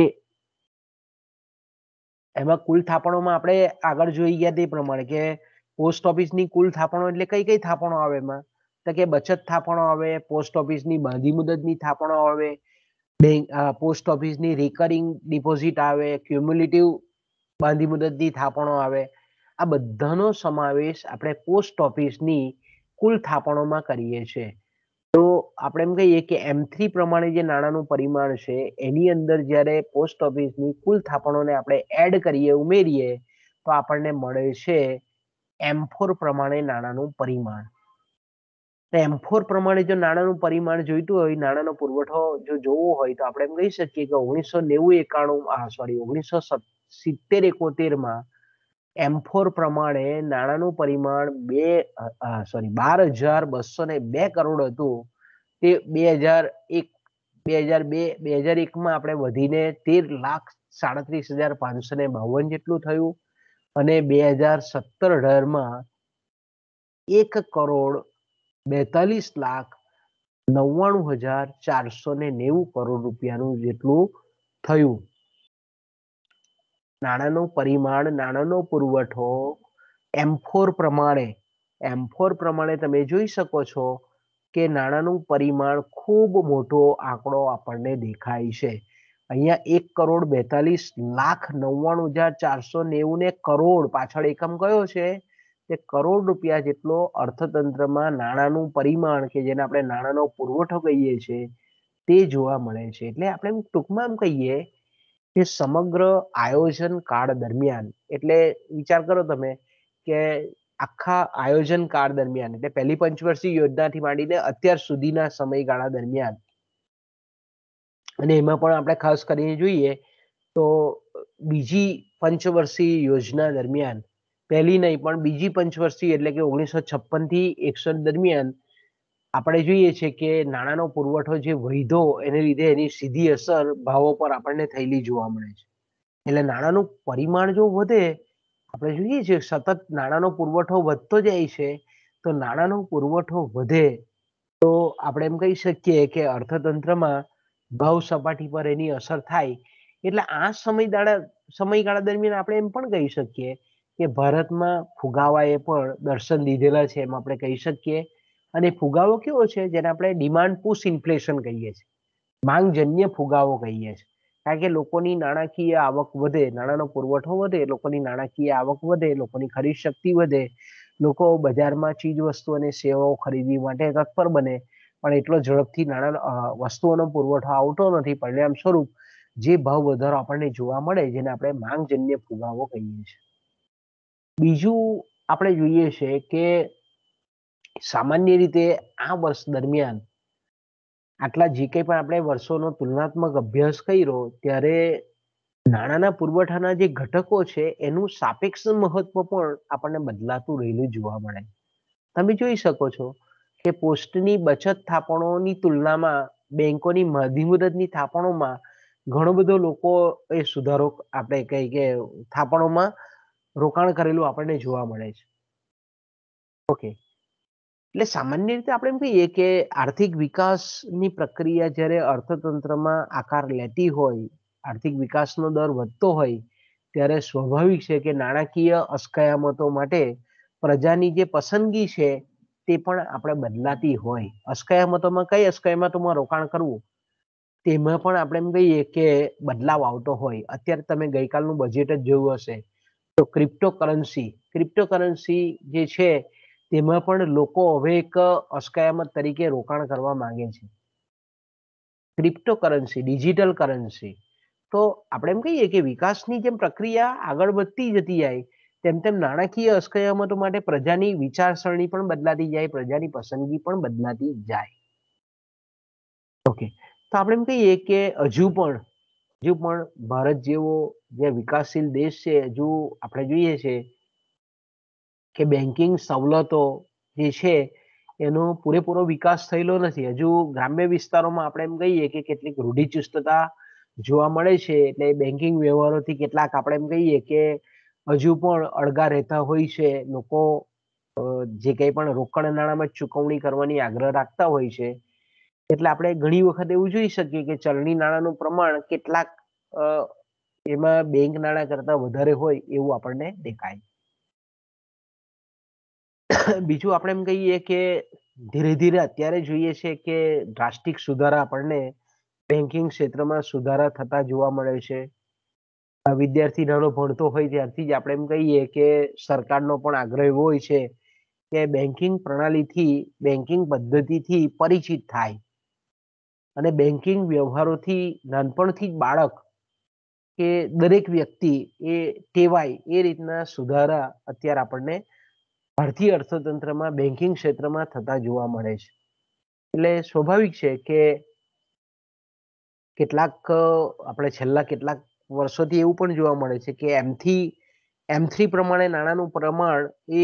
Speaker 2: એમાં કુલ થાપણોમાં આપણે આગળ જોઈ ગયા તે પ્રમાણે કે પોસ્ટ ઓફિસની કુલ થાપણો એટલે કઈ કઈ થાપણો આવે એમાં તો કે બચત થાપણો આવે પોસ્ટ ઓફિસની બાંધી મુદતની થાપણો આવે બેંક પોસ્ટ ઓફિસની રિકરિંગ ડિપોઝિટ આવે ક્યુમ્યુલેટિવ બાંધી મુદતની થાપણો આવે આ બધાનો સમાવેશ આપણે પોસ્ટ ઓફિસની કુલ થાપણોમાં કરીએ છીએ તો આપણે એમ કહીએ કે એમ થ્રી પ્રમાણે જે નાણાંનું પરિમાણ છે એની અંદર જ્યારે પોસ્ટ ઓફિસની કુલ થાપણોને આપણે એડ કરીએ ઉમેરીએ તો આપણને મળે છે એમ ફોર પ્રમાણે નાણાંનું પરિમાણ તો એમ ફોર પ્રમાણે જો નાણાંનું પરિમાણ જોઈતું હોય નાણાંનો પુરવઠો જો જોવો હોય તો આપણે એમ કહી શકીએ કે ઓગણીસો નેવું એકાણું સોરી ઓગણીસો સિત્તેર એકોતેર માં એમ ફોર પ્રમાણે નાણાંનું પરિમાણ બે સોરી બાર હજાર બસો ને બે કરોડ હતું તે બે હજાર એક બે હજાર બે બે હજાર એકમાં આપણે વધીને તેર લાખ સાડત્રીસ હજાર પાંચસો ને બાવન જેટલું થયું અને બે હજાર સત્તર અઢારમાં એક કરોડ બેતાલીસ લાખ નવ્વાણું હજાર ચારસો ને નેવું કરોડ રૂપિયાનું જેટલું થયું નાણાંનું પરિમાણ નાણાંનો પુરવઠો એમ ફોર પ્રમાણે એમ ફોર પ્રમાણે તમે જોઈ શકો છો કે નાણાંનું પરિમાણ ખૂબ મોટો આંકડો આપણને દેખાય છે અહીંયા એક કરોડ બેતાલીસ લાખ નવ્વાણું હજાર ચારસો નેવું ને કરોડ પાછળ એકમ કયો છે તે કરોડ રૂપિયા જેટલો અર્થતંત્રમાં નાણાંનું પરિમાણ કે જેને આપણે નાણાંનો પુરવઠો કહીએ છીએ તે જોવા મળે છે એટલે આપણે ટૂંકમાં એમ કહીએ કે સમગ્ર આયોજન કાળ દરમિયાન એટલે વિચાર કરો તમે કે આખા આયોજન કાળ દરમિયાન એટલે પહેલી પંચવર્ષીય યોજનાથી માંડીને અત્યાર સુધીના સમયગાળા દરમિયાન અને એમાં પણ આપણે ખાસ કરીને જોઈએ તો બીજી પંચવર્ષીય યોજના દરમિયાન પહેલી નહીં પણ બીજી પંચવર્ષીય એટલે કે ઓગણીસો છપ્પન થી એકસઠ દરમિયાન આપણે જોઈએ છે કે નાણાંનો પુરવઠો જે વૈધો એને લીધે એની સીધી અસર ભાવો પર આપણને થયેલી જોવા મળે છે એટલે નાણાંનું પરિમાણ જો વધે આપણે જોઈએ છીએ સતત નાણાંનો પુરવઠો વધતો જાય છે તો નાણાંનો પુરવઠો વધે તો આપણે એમ કહી શકીએ કે અર્થતંત્રમાં ભાવ સપાટી પર એની અસર થાય એટલે આ સમયગાળા સમયગાળા દરમિયાન આપણે એમ પણ કહી શકીએ કે ભારતમાં ફુગાવાએ પણ દર્શન દીધેલા છે એમ આપણે કહી શકીએ અને ફુગાવો કેવો છે જેને આપણે ડિમાન્ડ પુશ ઇન્ફ્લેશન કહીએ છીએ માંગજન્ય ફુગાવો કહીએ છીએ કારણ કે લોકોની નાણાકીય આવક વધે નાણાંનો પુરવઠો વધે લોકોની નાણાકીય આવક વધે લોકોની ખરીદ શક્તિ વધે લોકો બજારમાં ચીજ વસ્તુ અને સેવાઓ ખરીદી માટે તત્પર બને પણ એટલો ઝડપથી નાણાં વસ્તુઓનો પુરવઠો આવતો નથી પરિણામ સ્વરૂપ જે ભાવ વધારો આપણને જોવા મળે જેને આપણે માંગજન્ય ફુગાવો કહીએ છીએ બીજું આપણે જોઈએ છે કે સામાન્ય રીતે આ વર્ષ દરમિયાન આટલા જે કંઈ પણ આપણે વર્ષોનો તુલનાત્મક અભ્યાસ કર્યો ત્યારે નાણાંના પુરવઠાના જે ઘટકો છે એનું સાપેક્ષ મહત્વ પણ આપણને બદલાતું રહેલું જોવા મળે તમે જોઈ શકો છો કે પોસ્ટની બચત થાપણોની તુલનામાં બેંકોની મધ્ય મુદતની થાપણોમાં ઘણો બધો લોકો એ સુધારો આપણે કહી કે થાપણોમાં રોકાણ કરેલું આપણને જોવા મળે છે ઓકે એટલે સામાન્ય રીતે આપણે એમ કહીએ કે આર્થિક વિકાસની પ્રક્રિયા જ્યારે અર્થતંત્રમાં આકાર લેતી હોય આર્થિક વિકાસનો દર વધતો હોય ત્યારે સ્વાભાવિક છે કે નાણાકીય અસ્કયામતો માટે પ્રજાની જે પસંદગી છે તે પણ આપણે બદલાતી હોય અસ્કયામતોમાં કઈ અસ્કયામતોમાં રોકાણ કરવું તેમાં પણ આપણે એમ કહીએ કે બદલાવ આવતો હોય અત્યારે તમે ગઈકાલનું બજેટ જ જોયું હશે તો ક્રિપ્ટો કરન્સી ક્રિપ્ટો કરન્સી જે છે તેમાં પણ લોકો હવે એક અસ્કયામત તરીકે રોકાણ કરવા માંગે છે ક્રિપ્ટો કરન્સી ડિજિટલ કરન્સી તો આપણે એમ કહીએ કે વિકાસની જેમ પ્રક્રિયા આગળ વધતી જતી જાય તેમ તેમ નાણાકીય અસ્કયામતો માટે પ્રજાની વિચારસરણી પણ બદલાતી જાય પ્રજાની પસંદગી પણ બદલાતી જાય ઓકે તો આપણે એમ કહીએ કે હજુ પણ હજુ પણ ભારત જેવો જે વિકાસશીલ દેશ છે હજુ આપણે જોઈએ છીએ કે બેન્કિંગ સવલતો જે છે એનો પૂરેપૂરો વિકાસ થયેલો નથી હજુ ગ્રામ્ય વિસ્તારોમાં આપણે એમ કહીએ કે કેટલીક રૂઢિચુસ્તતા જોવા મળે છે એટલે બેન્કિંગ વ્યવહારોથી કેટલાક આપણે એમ કહીએ કે હજુ પણ અળગા રહેતા હોય છે લોકો જે કંઈ પણ રોકડ નાણાંમાં ચૂકવણી કરવાની આગ્રહ રાખતા હોય છે એટલે આપણે ઘણી વખત એવું જોઈ શકીએ કે ચલણી નાણાંનું પ્રમાણ કેટલાક એમાં બેંક નાણાં કરતાં વધારે હોય એવું આપણને દેખાય બીજું આપણે એમ કહીએ કે ધીરે ધીરે અત્યારે જોઈએ છે કે ડ્રાસ્ટિક સુધારા આપણને બેન્કિંગ ક્ષેત્રમાં સુધારા થતા જોવા મળે છે વિદ્યાર્થી નાનો ભણતો હોય ત્યારથી જ આપણે એમ કહીએ કે સરકારનો પણ આગ્રહ એવો હોય છે કે બેન્કિંગ પ્રણાલીથી બેન્કિંગ પદ્ધતિથી પરિચિત થાય અને બેન્કિંગ વ્યવહારોથી નાનપણથી જ બાળક કે દરેક વ્યક્તિ એ ટેવાય એ રીતના સુધારા અત્યારે આપણને ભારતીય અર્થતંત્રમાં બેન્કિંગ ક્ષેત્રમાં થતા જોવા મળે છે એટલે સ્વાભાવિક છે કે કેટલાક આપણે છેલ્લા કેટલાક વર્ષોથી એવું પણ જોવા મળે છે કે એમથી એમ થ્રી પ્રમાણે નાણાંનું પ્રમાણ એ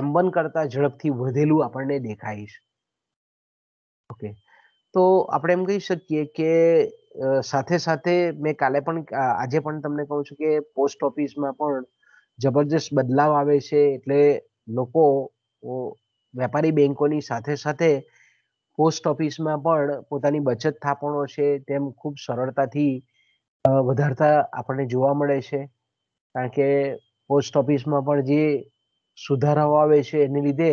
Speaker 2: એમ વન કરતા ઝડપથી વધેલું આપણને દેખાય છે ઓકે તો આપણે એમ કહી શકીએ કે સાથે સાથે મેં કાલે પણ આજે પણ તમને કહું છું કે પોસ્ટ ઓફિસમાં પણ જબરજસ્ત બદલાવ આવે છે એટલે લોકો વેપારી બેન્કોની સાથે સાથે પોસ્ટ ઓફિસમાં પણ પોતાની બચત થાપણો છે તેમ ખૂબ સરળતાથી વધારતા આપણને જોવા મળે છે કારણ કે પોસ્ટ ઓફિસમાં પણ જે સુધારાઓ આવે છે એને લીધે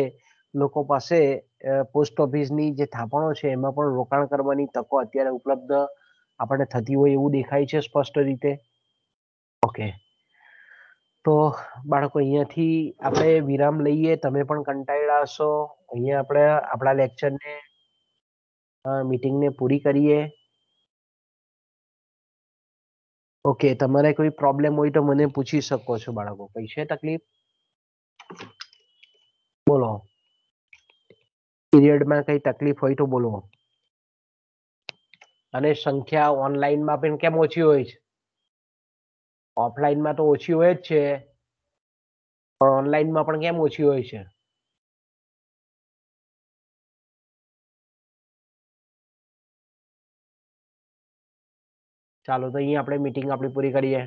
Speaker 2: લોકો પાસે પોસ્ટ ઓફિસની જે થાપણો છે એમાં પણ રોકાણ કરવાની તકો અત્યારે ઉપલબ્ધ આપણને થતી હોય એવું દેખાય છે સ્પષ્ટ રીતે ઓકે તો બાળકો અહીંયાથી આપણે વિરામ લઈએ તમે પણ કંટાળ્યા હશો અહીંયા આપણે આપણા લેક્ચરને મીટિંગને પૂરી કરીએ ઓકે તમારે કોઈ પ્રોબ્લેમ હોય તો મને પૂછી શકો છો બાળકો કઈ છે તકલીફ બોલો પીરિયડમાં કઈ તકલીફ હોય તો બોલો અને સંખ્યા ઓનલાઈનમાં પણ કેમ ઓછી હોય છે ઓફલાઈનમાં તો ઓછી હોય જ છે
Speaker 1: પણ ઓનલાઈનમાં પણ કેમ ઓછી હોય છે ચાલો તો અહીં આપણે મીટિંગ આપણી પૂરી કરીએ